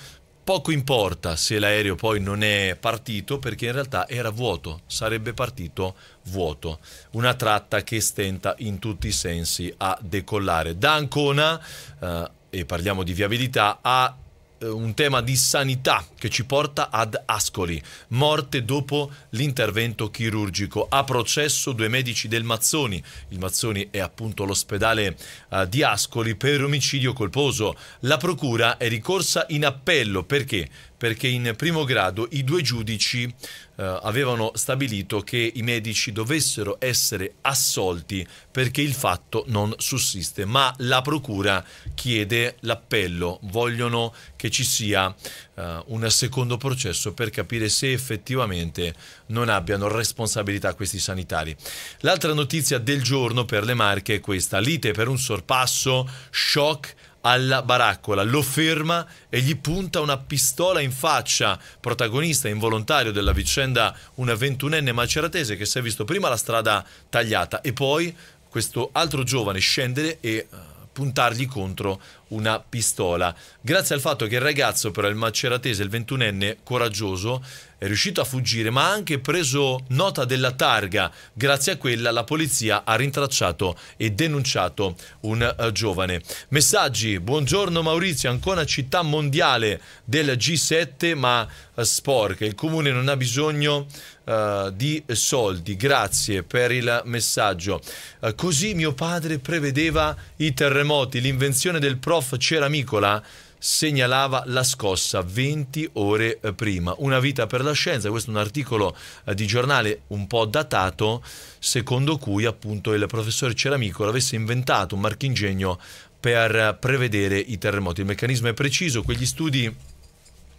poco importa se l'aereo poi non è partito perché in realtà era vuoto, sarebbe partito vuoto. Una tratta che stenta in tutti i sensi a decollare. Da Ancona, eh, e parliamo di viabilità, a eh, un tema di sanità che ci porta ad Ascoli, morte dopo l'intervento chirurgico. A processo due medici del Mazzoni, il Mazzoni è appunto l'ospedale uh, di Ascoli per omicidio colposo. La procura è ricorsa in appello perché? perché in primo grado i due giudici eh, avevano stabilito che i medici dovessero essere assolti perché il fatto non sussiste, ma la procura chiede l'appello, vogliono che ci sia eh, un secondo processo per capire se effettivamente non abbiano responsabilità questi sanitari. L'altra notizia del giorno per le Marche è questa, lite per un sorpasso, shock alla baraccola, lo ferma e gli punta una pistola in faccia, protagonista involontario della vicenda una ventunenne maceratese che si è visto prima la strada tagliata e poi questo altro giovane scendere e eh, puntargli contro una pistola. Grazie al fatto che il ragazzo, però il maceratese, il ventunenne, coraggioso, è riuscito a fuggire, ma ha anche preso nota della targa. Grazie a quella la polizia ha rintracciato e denunciato un uh, giovane. Messaggi, buongiorno Maurizio, ancora città mondiale del G7, ma uh, sporca. Il comune non ha bisogno uh, di soldi. Grazie per il messaggio. Uh, così mio padre prevedeva i terremoti. L'invenzione del prof Ceramicola segnalava la scossa 20 ore eh, prima. Una vita per la scienza, questo è un articolo di giornale un po' datato, secondo cui appunto il professor Ceramicola avesse inventato un marchingegno per prevedere i terremoti. Il meccanismo è preciso, quegli studi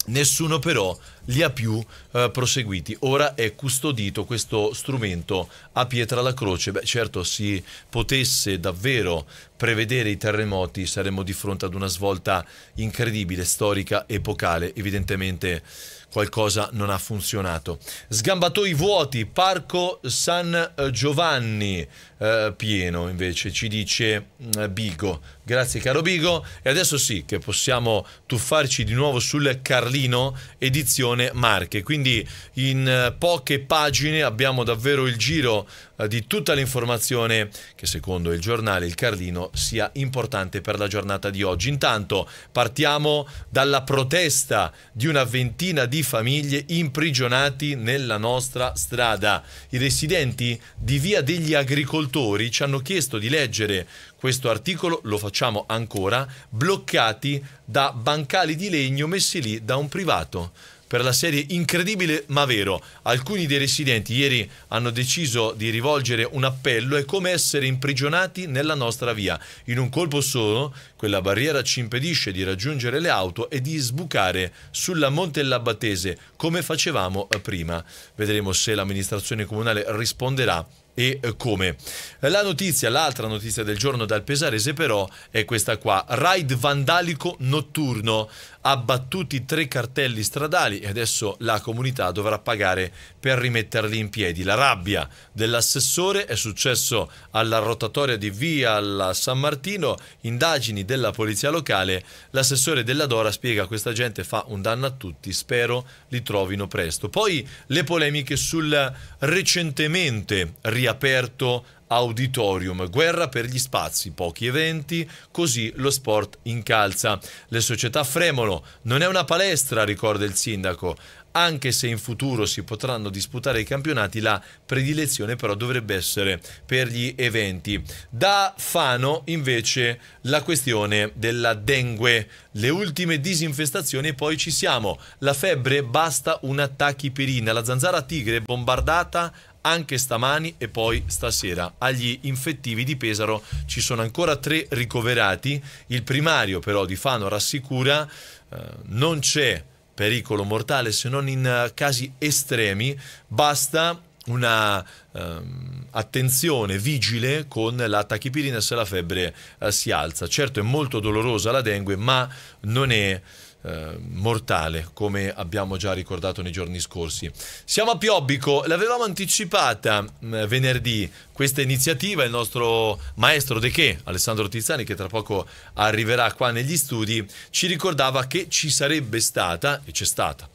Nessuno però li ha più eh, proseguiti. Ora è custodito questo strumento a pietra la croce. Beh, certo, si potesse davvero prevedere i terremoti, saremmo di fronte ad una svolta incredibile, storica, epocale. Evidentemente qualcosa non ha funzionato. Sgambatoi vuoti, Parco San eh, Giovanni, eh, pieno invece, ci dice mm, Bigo. Grazie caro Bigo. E adesso sì che possiamo tuffarci di nuovo sul Carlino edizione Marche. Quindi in eh, poche pagine abbiamo davvero il giro eh, di tutta l'informazione che secondo il giornale il Carlino sia importante per la giornata di oggi. Intanto partiamo dalla protesta di una ventina di famiglie imprigionati nella nostra strada. I residenti di Via degli Agricoltori ascoltatori ci hanno chiesto di leggere questo articolo, lo facciamo ancora, bloccati da bancali di legno messi lì da un privato per la serie incredibile ma vero. Alcuni dei residenti ieri hanno deciso di rivolgere un appello, è come essere imprigionati nella nostra via. In un colpo solo, quella barriera ci impedisce di raggiungere le auto e di sbucare sulla Montella Batese, come facevamo eh, prima. Vedremo se l'amministrazione comunale risponderà e eh, come. La notizia, l'altra notizia del giorno dal Pesarese però è questa qua, raid vandalico notturno abbattuti tre cartelli stradali e adesso la comunità dovrà pagare per rimetterli in piedi. La rabbia dell'assessore è successo alla rotatoria di via San Martino, indagini della polizia locale, l'assessore della Dora spiega che questa gente fa un danno a tutti, spero li trovino presto. Poi le polemiche sul recentemente riaperto Auditorium, guerra per gli spazi, pochi eventi, così lo sport incalza. Le società fremono, non è una palestra, ricorda il sindaco. Anche se in futuro si potranno disputare i campionati, la predilezione però dovrebbe essere per gli eventi. Da Fano invece la questione della dengue, le ultime disinfestazioni e poi ci siamo. La febbre basta una tachipirina, la zanzara tigre bombardata anche stamani e poi stasera. Agli infettivi di Pesaro ci sono ancora tre ricoverati, il primario però di Fano rassicura eh, non c'è pericolo mortale se non in eh, casi estremi, basta una ehm, attenzione vigile con la tachipirina se la febbre eh, si alza. Certo è molto dolorosa la dengue, ma non è eh, mortale, come abbiamo già ricordato nei giorni scorsi. Siamo a Piobbico, l'avevamo anticipata mh, mm, venerdì questa iniziativa, il nostro maestro De Che, Alessandro Tizzani, che tra poco arriverà qua negli studi, ci ricordava che ci sarebbe stata, e c'è stata,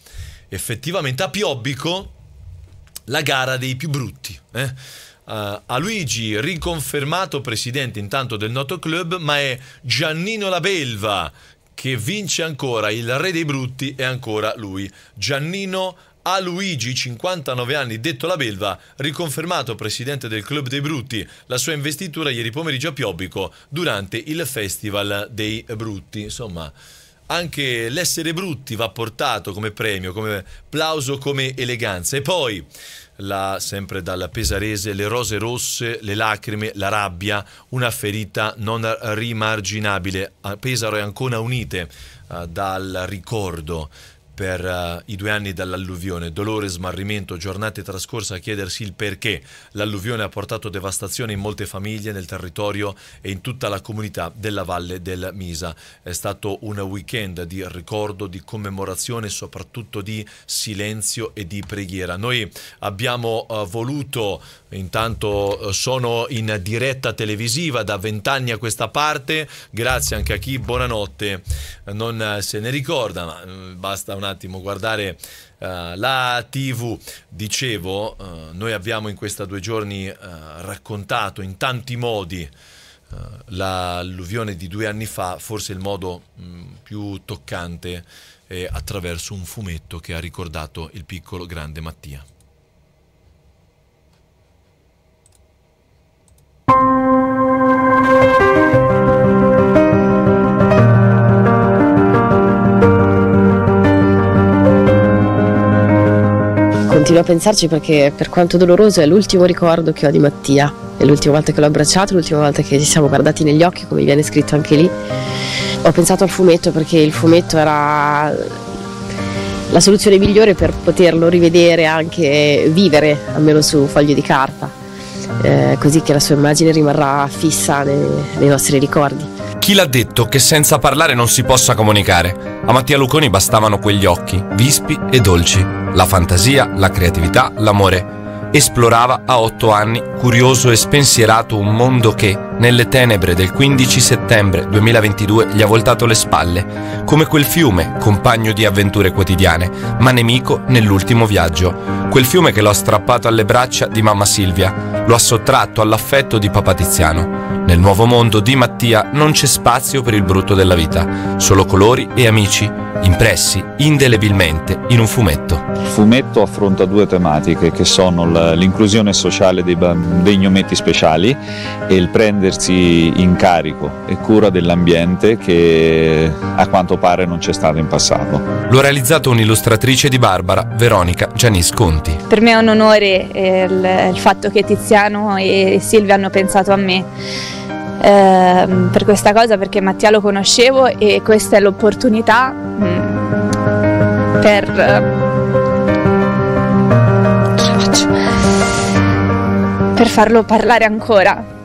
effettivamente a Piobbico la gara dei più brutti. Eh? Uh, a Luigi, riconfermato presidente intanto del noto club, ma è Giannino Labelva che vince ancora, il re dei brutti è ancora lui, Giannino a Luigi, 59 anni, detto la belva, riconfermato presidente del Club dei Brutti, la sua investitura ieri pomeriggio a Piobbico durante il Festival dei Brutti. Insomma, anche l'essere brutti va portato come premio, come plauso, come eleganza. E poi, la, sempre dalla Pesarese, le rose rosse, le lacrime, la rabbia, una ferita non rimarginabile. Pesaro e Ancona unite eh, dal ricordo per uh, i due anni dall'alluvione, dolore, smarrimento, giornate trascorse a chiedersi il perché. L'alluvione ha portato devastazione in molte famiglie, nel territorio e in tutta la comunità della Valle del Misa. È stato un weekend di ricordo, di commemorazione e soprattutto di silenzio e di preghiera. Noi abbiamo uh, voluto Intanto eh, sono in diretta televisiva da vent'anni a questa parte, grazie anche a chi buonanotte non eh, se ne ricorda, ma eh, basta un attimo guardare Uh, la TV, dicevo, uh, noi abbiamo in questi due giorni uh, raccontato in tanti modi l'alluvione di due anni fa, forse il modo mh, mm, più toccante è attraverso un fumetto che ha ricordato il piccolo grande Mattia. Continuo a pensarci perché per quanto doloroso è l'ultimo ricordo che ho di Mattia, è l'ultima volta che l'ho abbracciato, l'ultima volta che ci siamo guardati negli occhi, come viene scritto anche lì. Ho pensato al fumetto perché il fumetto era la soluzione migliore per poterlo rivedere anche vivere, almeno su foglio di carta, eh, così che la sua immagine rimarrà fissa nei, nei nostri ricordi. Chi l'ha detto che senza parlare non si possa comunicare? A Mattia Luconi bastavano quegli occhi, vispi e dolci la fantasia, la creatività, l'amore. Esplorava a otto anni, curioso e spensierato, un mondo che, nelle tenebre del 15 settembre 2022, gli ha voltato le spalle, come quel fiume, compagno di avventure quotidiane, ma nemico nell'ultimo viaggio. Quel fiume che lo ha strappato alle braccia di mamma Silvia, lo ha sottratto all'affetto di papà Tiziano nel nuovo mondo di Mattia non c'è spazio per il brutto della vita, solo colori e amici, impressi indelebilmente in un fumetto. Il fumetto affronta due tematiche che sono l'inclusione sociale dei, dei gnometti speciali e il prendersi in carico e cura dell'ambiente che a quanto pare non c'è stato in passato. L'ho realizzato un'illustratrice di Barbara, Veronica Gianis Conti. Per me è un onore eh, il, il fatto che Tiziano e Silvia hanno pensato a me. Ehm, per questa cosa perché Mattia lo conoscevo e questa è l'opportunità mh, mm, per... Eh, per farlo parlare ancora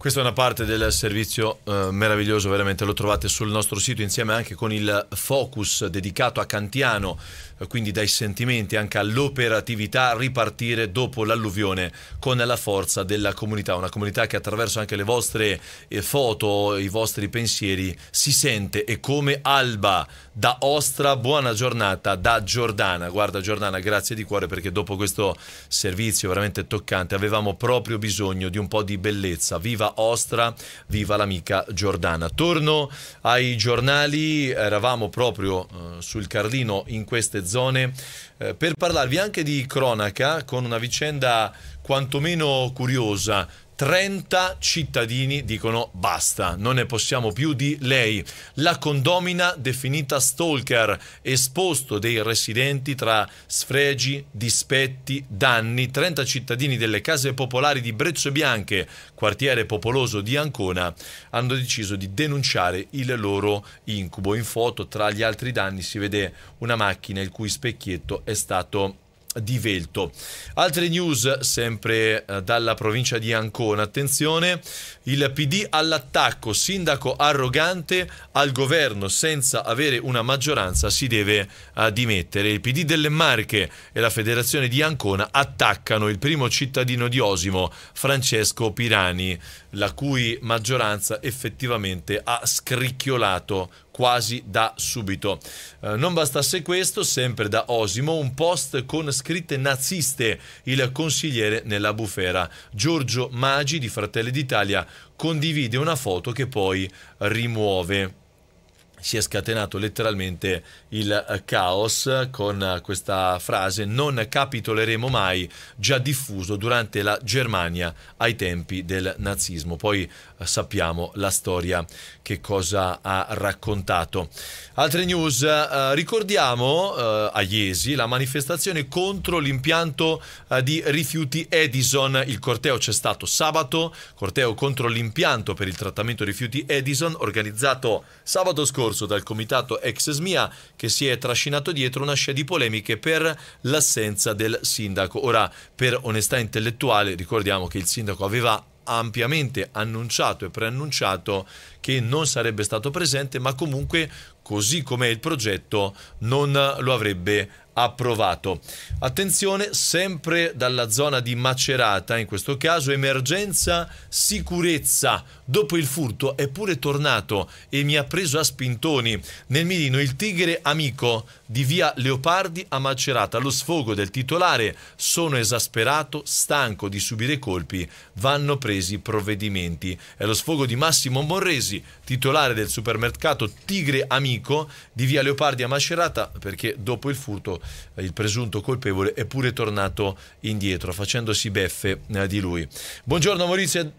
questa è una parte del servizio eh, meraviglioso, veramente lo trovate sul nostro sito insieme anche con il focus dedicato a Cantiano, eh, quindi dai sentimenti anche all'operatività, ripartire dopo l'alluvione con la forza della comunità, una comunità che attraverso anche le vostre eh, foto, i vostri pensieri si sente e come Alba da Ostra, buona giornata da Giordana. Guarda Giordana, grazie di cuore perché dopo questo servizio veramente toccante avevamo proprio bisogno di un po' di bellezza. Viva Ostra, viva l'amica Giordana. Torno ai giornali, eravamo proprio eh, sul Carlino in queste zone eh, per parlarvi anche di cronaca con una vicenda quantomeno curiosa 30 cittadini dicono basta, non ne possiamo più di lei. La condomina definita stalker, esposto dei residenti tra sfregi, dispetti, danni, 30 cittadini delle case popolari di Brezzo Bianche, quartiere popoloso di Ancona, hanno deciso di denunciare il loro incubo. In foto tra gli altri danni si vede una macchina il cui specchietto è stato di Velto. Altre news sempre eh, dalla provincia di Ancona, attenzione, il PD all'attacco, sindaco arrogante al governo senza avere una maggioranza si deve eh, dimettere. Il PD delle Marche e la federazione di Ancona attaccano il primo cittadino di Osimo, Francesco Pirani, la cui maggioranza effettivamente ha scricchiolato quasi da subito. Eh, non bastasse questo, sempre da Osimo, un post con scritte naziste, il consigliere nella bufera. Giorgio Magi di Fratelli d'Italia condivide una foto che poi rimuove si è scatenato letteralmente il eh, caos con eh, questa frase non capitoleremo mai già diffuso durante la Germania ai tempi del nazismo. Poi eh, sappiamo la storia che cosa ha raccontato. Altre news, eh, ricordiamo eh, a Iesi la manifestazione contro l'impianto eh, di rifiuti Edison. Il corteo c'è stato sabato, corteo contro l'impianto per il trattamento rifiuti Edison organizzato sabato scorso scorso dal comitato ex SMIA che si è trascinato dietro una scia di polemiche per l'assenza del sindaco. Ora, per onestà intellettuale, ricordiamo che il sindaco aveva ampiamente annunciato e preannunciato che non sarebbe stato presente, ma comunque così com'è il progetto non lo avrebbe approvato. Attenzione, sempre dalla zona di Macerata, in questo caso emergenza sicurezza. Dopo il furto è pure tornato e mi ha preso a spintoni. Nel mirino il tigre amico di via Leopardi a Macerata. Lo sfogo del titolare. Sono esasperato, stanco di subire colpi. Vanno presi provvedimenti. È lo sfogo di Massimo Morresi, titolare del supermercato Tigre Amico di via Leopardi a Macerata, perché dopo il furto eh, il presunto colpevole, è pure tornato indietro facendosi beffe eh, di lui. Buongiorno Maurizio eh,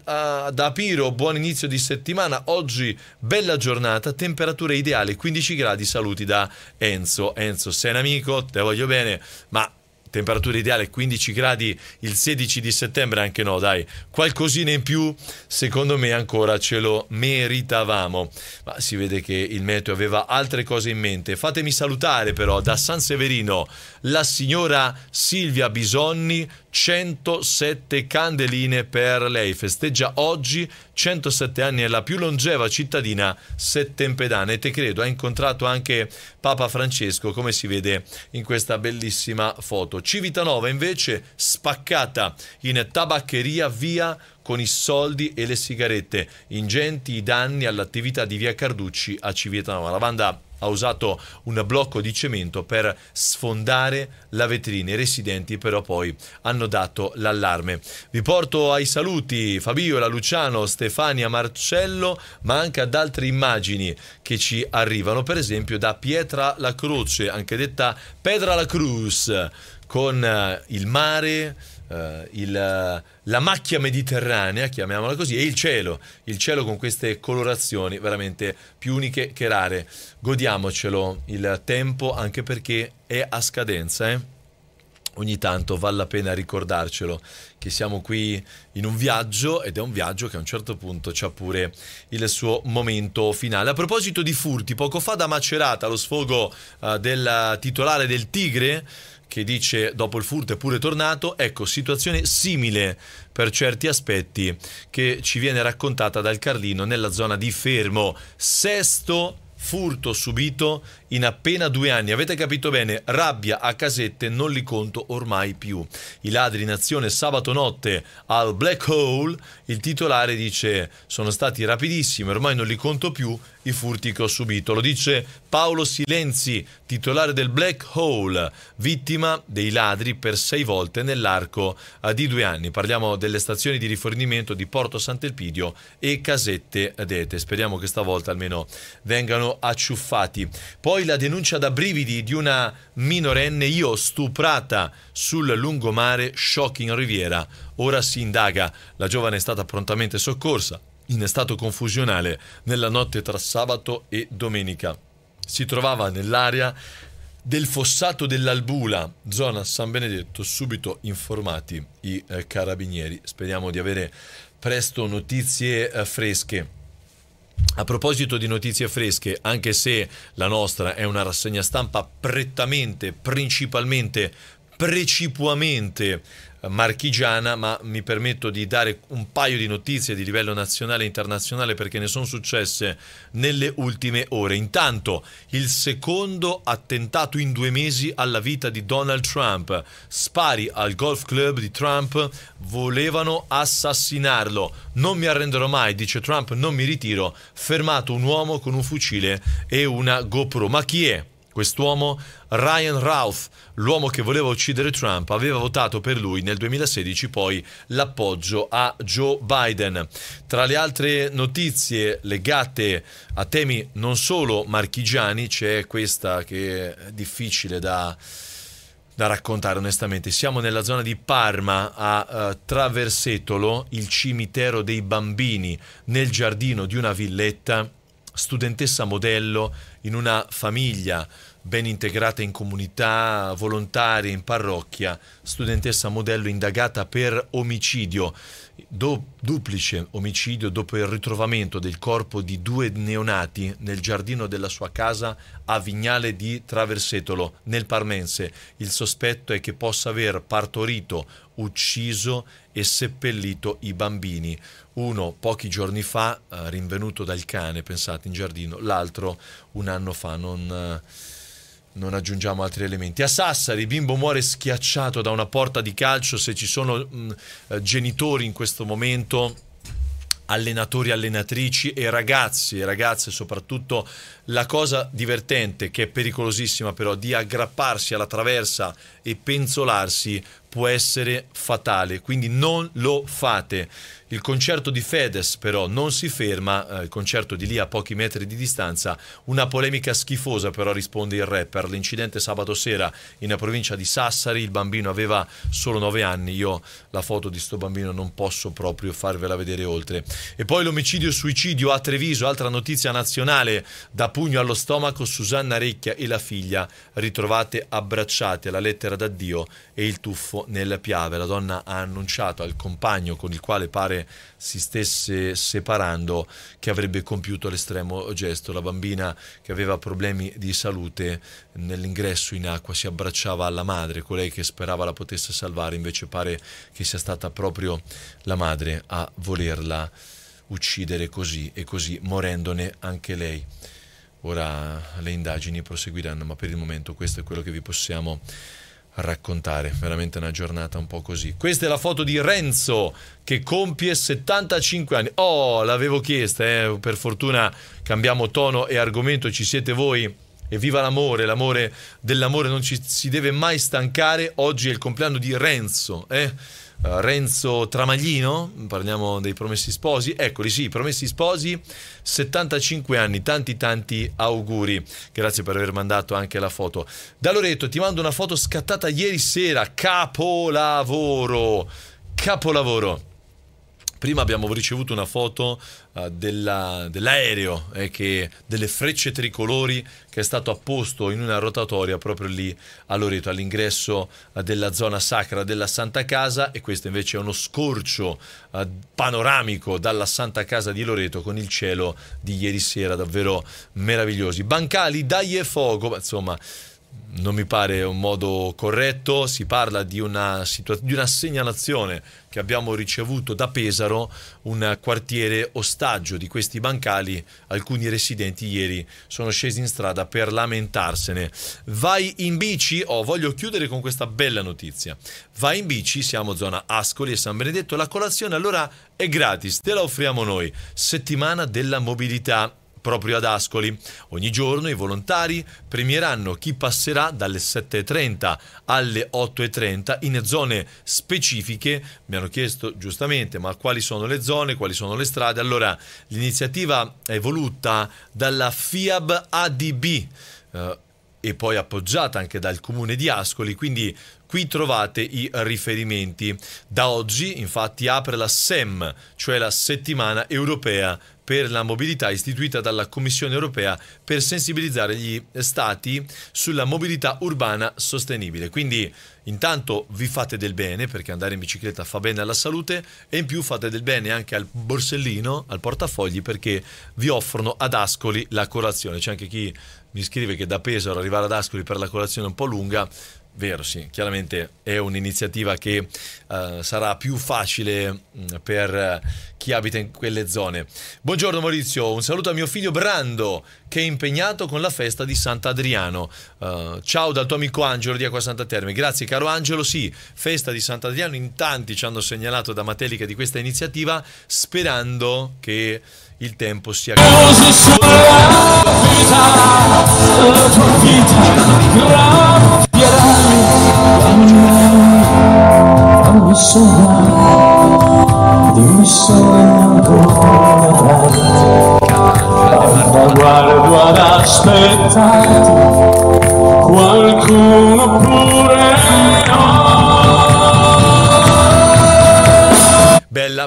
da Piro, buon inizio di settimana, oggi bella giornata, temperatura ideale 15 gradi, saluti da Enzo. Enzo sei un amico, te voglio bene, ma temperatura ideale 15 gradi il 16 di settembre, anche no, dai, qualcosina in più secondo me ancora ce lo meritavamo. Ma si vede che il meteo aveva altre cose in mente. Fatemi salutare però da San Severino la signora Silvia Bisonni, 107 candeline per lei. Festeggia oggi 107 anni, è la più longeva cittadina settempedana e te credo ha incontrato anche Papa Francesco, come si vede in questa bellissima foto. Civitanova invece spaccata in tabaccheria via con i soldi e le sigarette. Ingenti i danni all'attività di via Carducci a Civitanova. La banda ha usato un blocco di cemento per sfondare la vetrina. I residenti però poi hanno dato l'allarme. Vi porto ai saluti Fabiola, Luciano, Stefania, Marcello, ma anche ad altre immagini che ci arrivano, per esempio da Pietra la Croce, anche detta Pedra la Cruz con eh, il mare, eh, il, eh, la macchia mediterranea, chiamiamola così, e il cielo, il cielo con queste colorazioni veramente più uniche che rare. Godiamocelo il tempo anche perché è a scadenza, eh? Ogni tanto vale la pena ricordarcelo che siamo qui in un viaggio ed è un viaggio che a un certo punto ha pure il suo momento finale. A proposito di furti, poco fa da Macerata, lo sfogo uh, del titolare del Tigre, che dice dopo il furto è pure tornato, ecco situazione simile per certi aspetti che ci viene raccontata dal Carlino nella zona di Fermo. Sesto furto subito in appena due anni. Avete capito bene, rabbia a casette non li conto ormai più. I ladri in azione sabato notte al Black Hole, il titolare dice sono stati rapidissimi, ormai non li conto più i furti che ho subito. Lo dice Paolo Silenzi, titolare del Black Hole, vittima dei ladri per sei volte nell'arco eh, di due anni. Parliamo delle stazioni di rifornimento di Porto Sant'Elpidio e Casette Dete. Speriamo che stavolta almeno vengano acciuffati. Poi poi la denuncia da brividi di una minorenne io stuprata sul lungomare shock in Riviera. Ora si indaga. La giovane è stata prontamente soccorsa in stato confusionale nella notte tra sabato e domenica. Si trovava nell'area del fossato dell'Albula, zona San Benedetto, subito informati i eh, carabinieri. Speriamo di avere presto notizie eh, fresche. A proposito di notizie fresche, anche se la nostra è una rassegna stampa prettamente, principalmente, precipuamente marchigiana, ma mi permetto di dare un paio di notizie di livello nazionale e internazionale perché ne sono successe nelle ultime ore. Intanto il secondo attentato in due mesi alla vita di Donald Trump. Spari al golf club di Trump volevano assassinarlo. Non mi arrenderò mai, dice Trump, non mi ritiro. Fermato un uomo con un fucile e una GoPro. Ma chi è? Quest'uomo, Ryan Routh, l'uomo che voleva uccidere Trump, aveva votato per lui nel 2016 poi l'appoggio a Joe Biden. Tra le altre notizie legate a temi non solo marchigiani c'è questa che è difficile da, da raccontare onestamente. Siamo nella zona di Parma a uh, Traversetolo, il cimitero dei bambini, nel giardino di una villetta, studentessa modello in una famiglia ben integrata in comunità, volontaria in parrocchia, studentessa modello indagata per omicidio, do, duplice omicidio dopo il ritrovamento del corpo di due neonati nel giardino della sua casa a Vignale di Traversetolo, nel Parmense. Il sospetto è che possa aver partorito ucciso e seppellito i bambini. Uno pochi giorni fa, eh, rinvenuto dal cane, pensate, in giardino, l'altro un anno fa, non... Eh, non aggiungiamo altri elementi. A Sassari, bimbo muore schiacciato da una porta di calcio. Se ci sono mh, mm, eh, genitori in questo momento, allenatori, allenatrici e ragazzi e ragazze soprattutto, la cosa divertente, che è pericolosissima però, di aggrapparsi alla traversa e penzolarsi può essere fatale, quindi non lo fate. Il concerto di Fedez però non si ferma, eh, il concerto di lì a pochi metri di distanza, una polemica schifosa però risponde il rapper. L'incidente sabato sera in provincia di Sassari, il bambino aveva solo 9 anni, io la foto di sto bambino non posso proprio farvela vedere oltre. E poi l'omicidio-suicidio a Treviso, altra notizia nazionale, da pugno allo stomaco Susanna Recchia e la figlia ritrovate abbracciate, la lettera d'addio e il tuffo siamo nel Piave, la donna ha annunciato al compagno con il quale pare si stesse separando che avrebbe compiuto l'estremo gesto. La bambina che aveva problemi di salute nell'ingresso in acqua si abbracciava alla madre, colei che sperava la potesse salvare, invece pare che sia stata proprio la madre a volerla uccidere così e così, morendone anche lei. Ora le indagini proseguiranno, ma per il momento questo è quello che vi possiamo raccontare. Veramente una giornata un po' così. Questa è la foto di Renzo che compie 75 anni. Oh, l'avevo chiesta, eh? per fortuna cambiamo tono e argomento, ci siete voi. E viva l'amore, l'amore dell'amore non ci si deve mai stancare. Oggi è il compleanno di Renzo, eh? uh, Renzo Tramaglino, parliamo dei Promessi Sposi, eccoli sì, Promessi Sposi, 75 anni, tanti tanti auguri, grazie per aver mandato anche la foto. Da Loreto ti mando una foto scattata ieri sera, capolavoro, capolavoro. Prima abbiamo ricevuto una foto uh, della, dell'aereo eh, che, delle frecce tricolori che è stato apposto in una rotatoria proprio lì a Loreto, all'ingresso uh, della zona sacra della Santa Casa e questo invece è uno scorcio uh, panoramico dalla Santa Casa di Loreto con il cielo di ieri sera davvero meravigliosi. Bancali, dai e fogo, insomma non mi pare un modo corretto, si parla di una, situa- di una, segnalazione che abbiamo ricevuto da Pesaro, un quartiere ostaggio di questi bancali, alcuni residenti ieri sono scesi in strada per lamentarsene. Vai in bici, oh, voglio chiudere con questa bella notizia, vai in bici, siamo zona Ascoli e San Benedetto, la colazione allora è gratis, te la offriamo noi, settimana della mobilità Proprio ad Ascoli, ogni giorno i volontari premieranno chi passerà dalle 7.30 alle 8.30 in zone specifiche. Mi hanno chiesto giustamente, ma quali sono le zone, quali sono le strade? Allora, l'iniziativa è voluta dalla FIAB ADB. Eh, e poi appoggiata anche dal comune di Ascoli, quindi qui trovate i riferimenti. Da oggi infatti apre la SEM, cioè la settimana europea per la mobilità istituita dalla Commissione europea per sensibilizzare gli stati sulla mobilità urbana sostenibile. Quindi intanto vi fate del bene perché andare in bicicletta fa bene alla salute e in più fate del bene anche al borsellino, al portafogli perché vi offrono ad Ascoli la colazione. C'è anche chi mi scrive che da Pesaro arrivare ad Ascoli per la colazione è un po' lunga, Vero, sì, chiaramente è un'iniziativa che uh, sarà più facile mm, per eh, chi abita in quelle zone. Buongiorno Maurizio, un saluto a mio figlio Brando che è impegnato con la festa di Sant'Adriano. Uh, ciao dal tuo amico Angelo di Acqua Santa Terme. Grazie caro Angelo, sì, festa di Sant'Adriano, in tanti ci hanno segnalato da Matelica di questa iniziativa sperando che il tempo sia... La tua vita, la tua vita, I'm oh,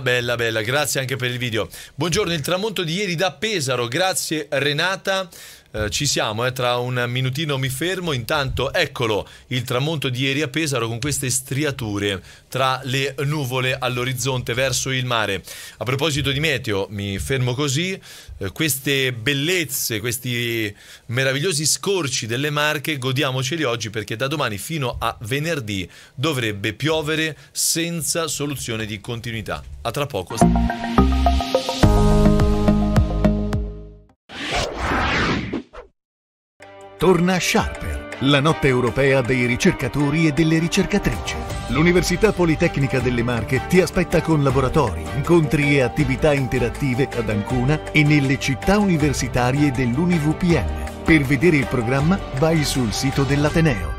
bella, bella, grazie anche per il video. Buongiorno, il tramonto di ieri da Pesaro, grazie Renata. Eh, ci siamo, eh, tra un minutino mi fermo. Intanto eccolo il tramonto di ieri a Pesaro con queste striature tra le nuvole all'orizzonte verso il mare. A proposito di meteo, mi fermo così. Eh, queste bellezze, questi meravigliosi scorci delle Marche, godiamoceli oggi perché da domani fino a venerdì dovrebbe piovere senza soluzione di continuità. A tra poco. Torna Sharper, la notte europea dei ricercatori e delle ricercatrici. L'Università Politecnica delle Marche ti aspetta con laboratori, incontri e attività interattive ad Ancona e nelle città universitarie dell'UniVPN. Per vedere il programma vai sul sito dell'Ateneo.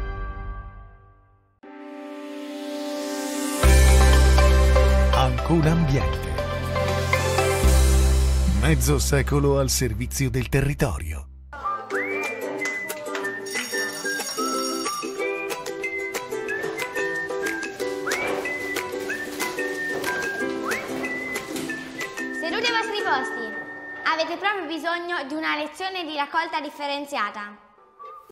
Ancona Ambiente. Mezzo secolo al servizio del territorio. avete proprio bisogno di una lezione di raccolta differenziata.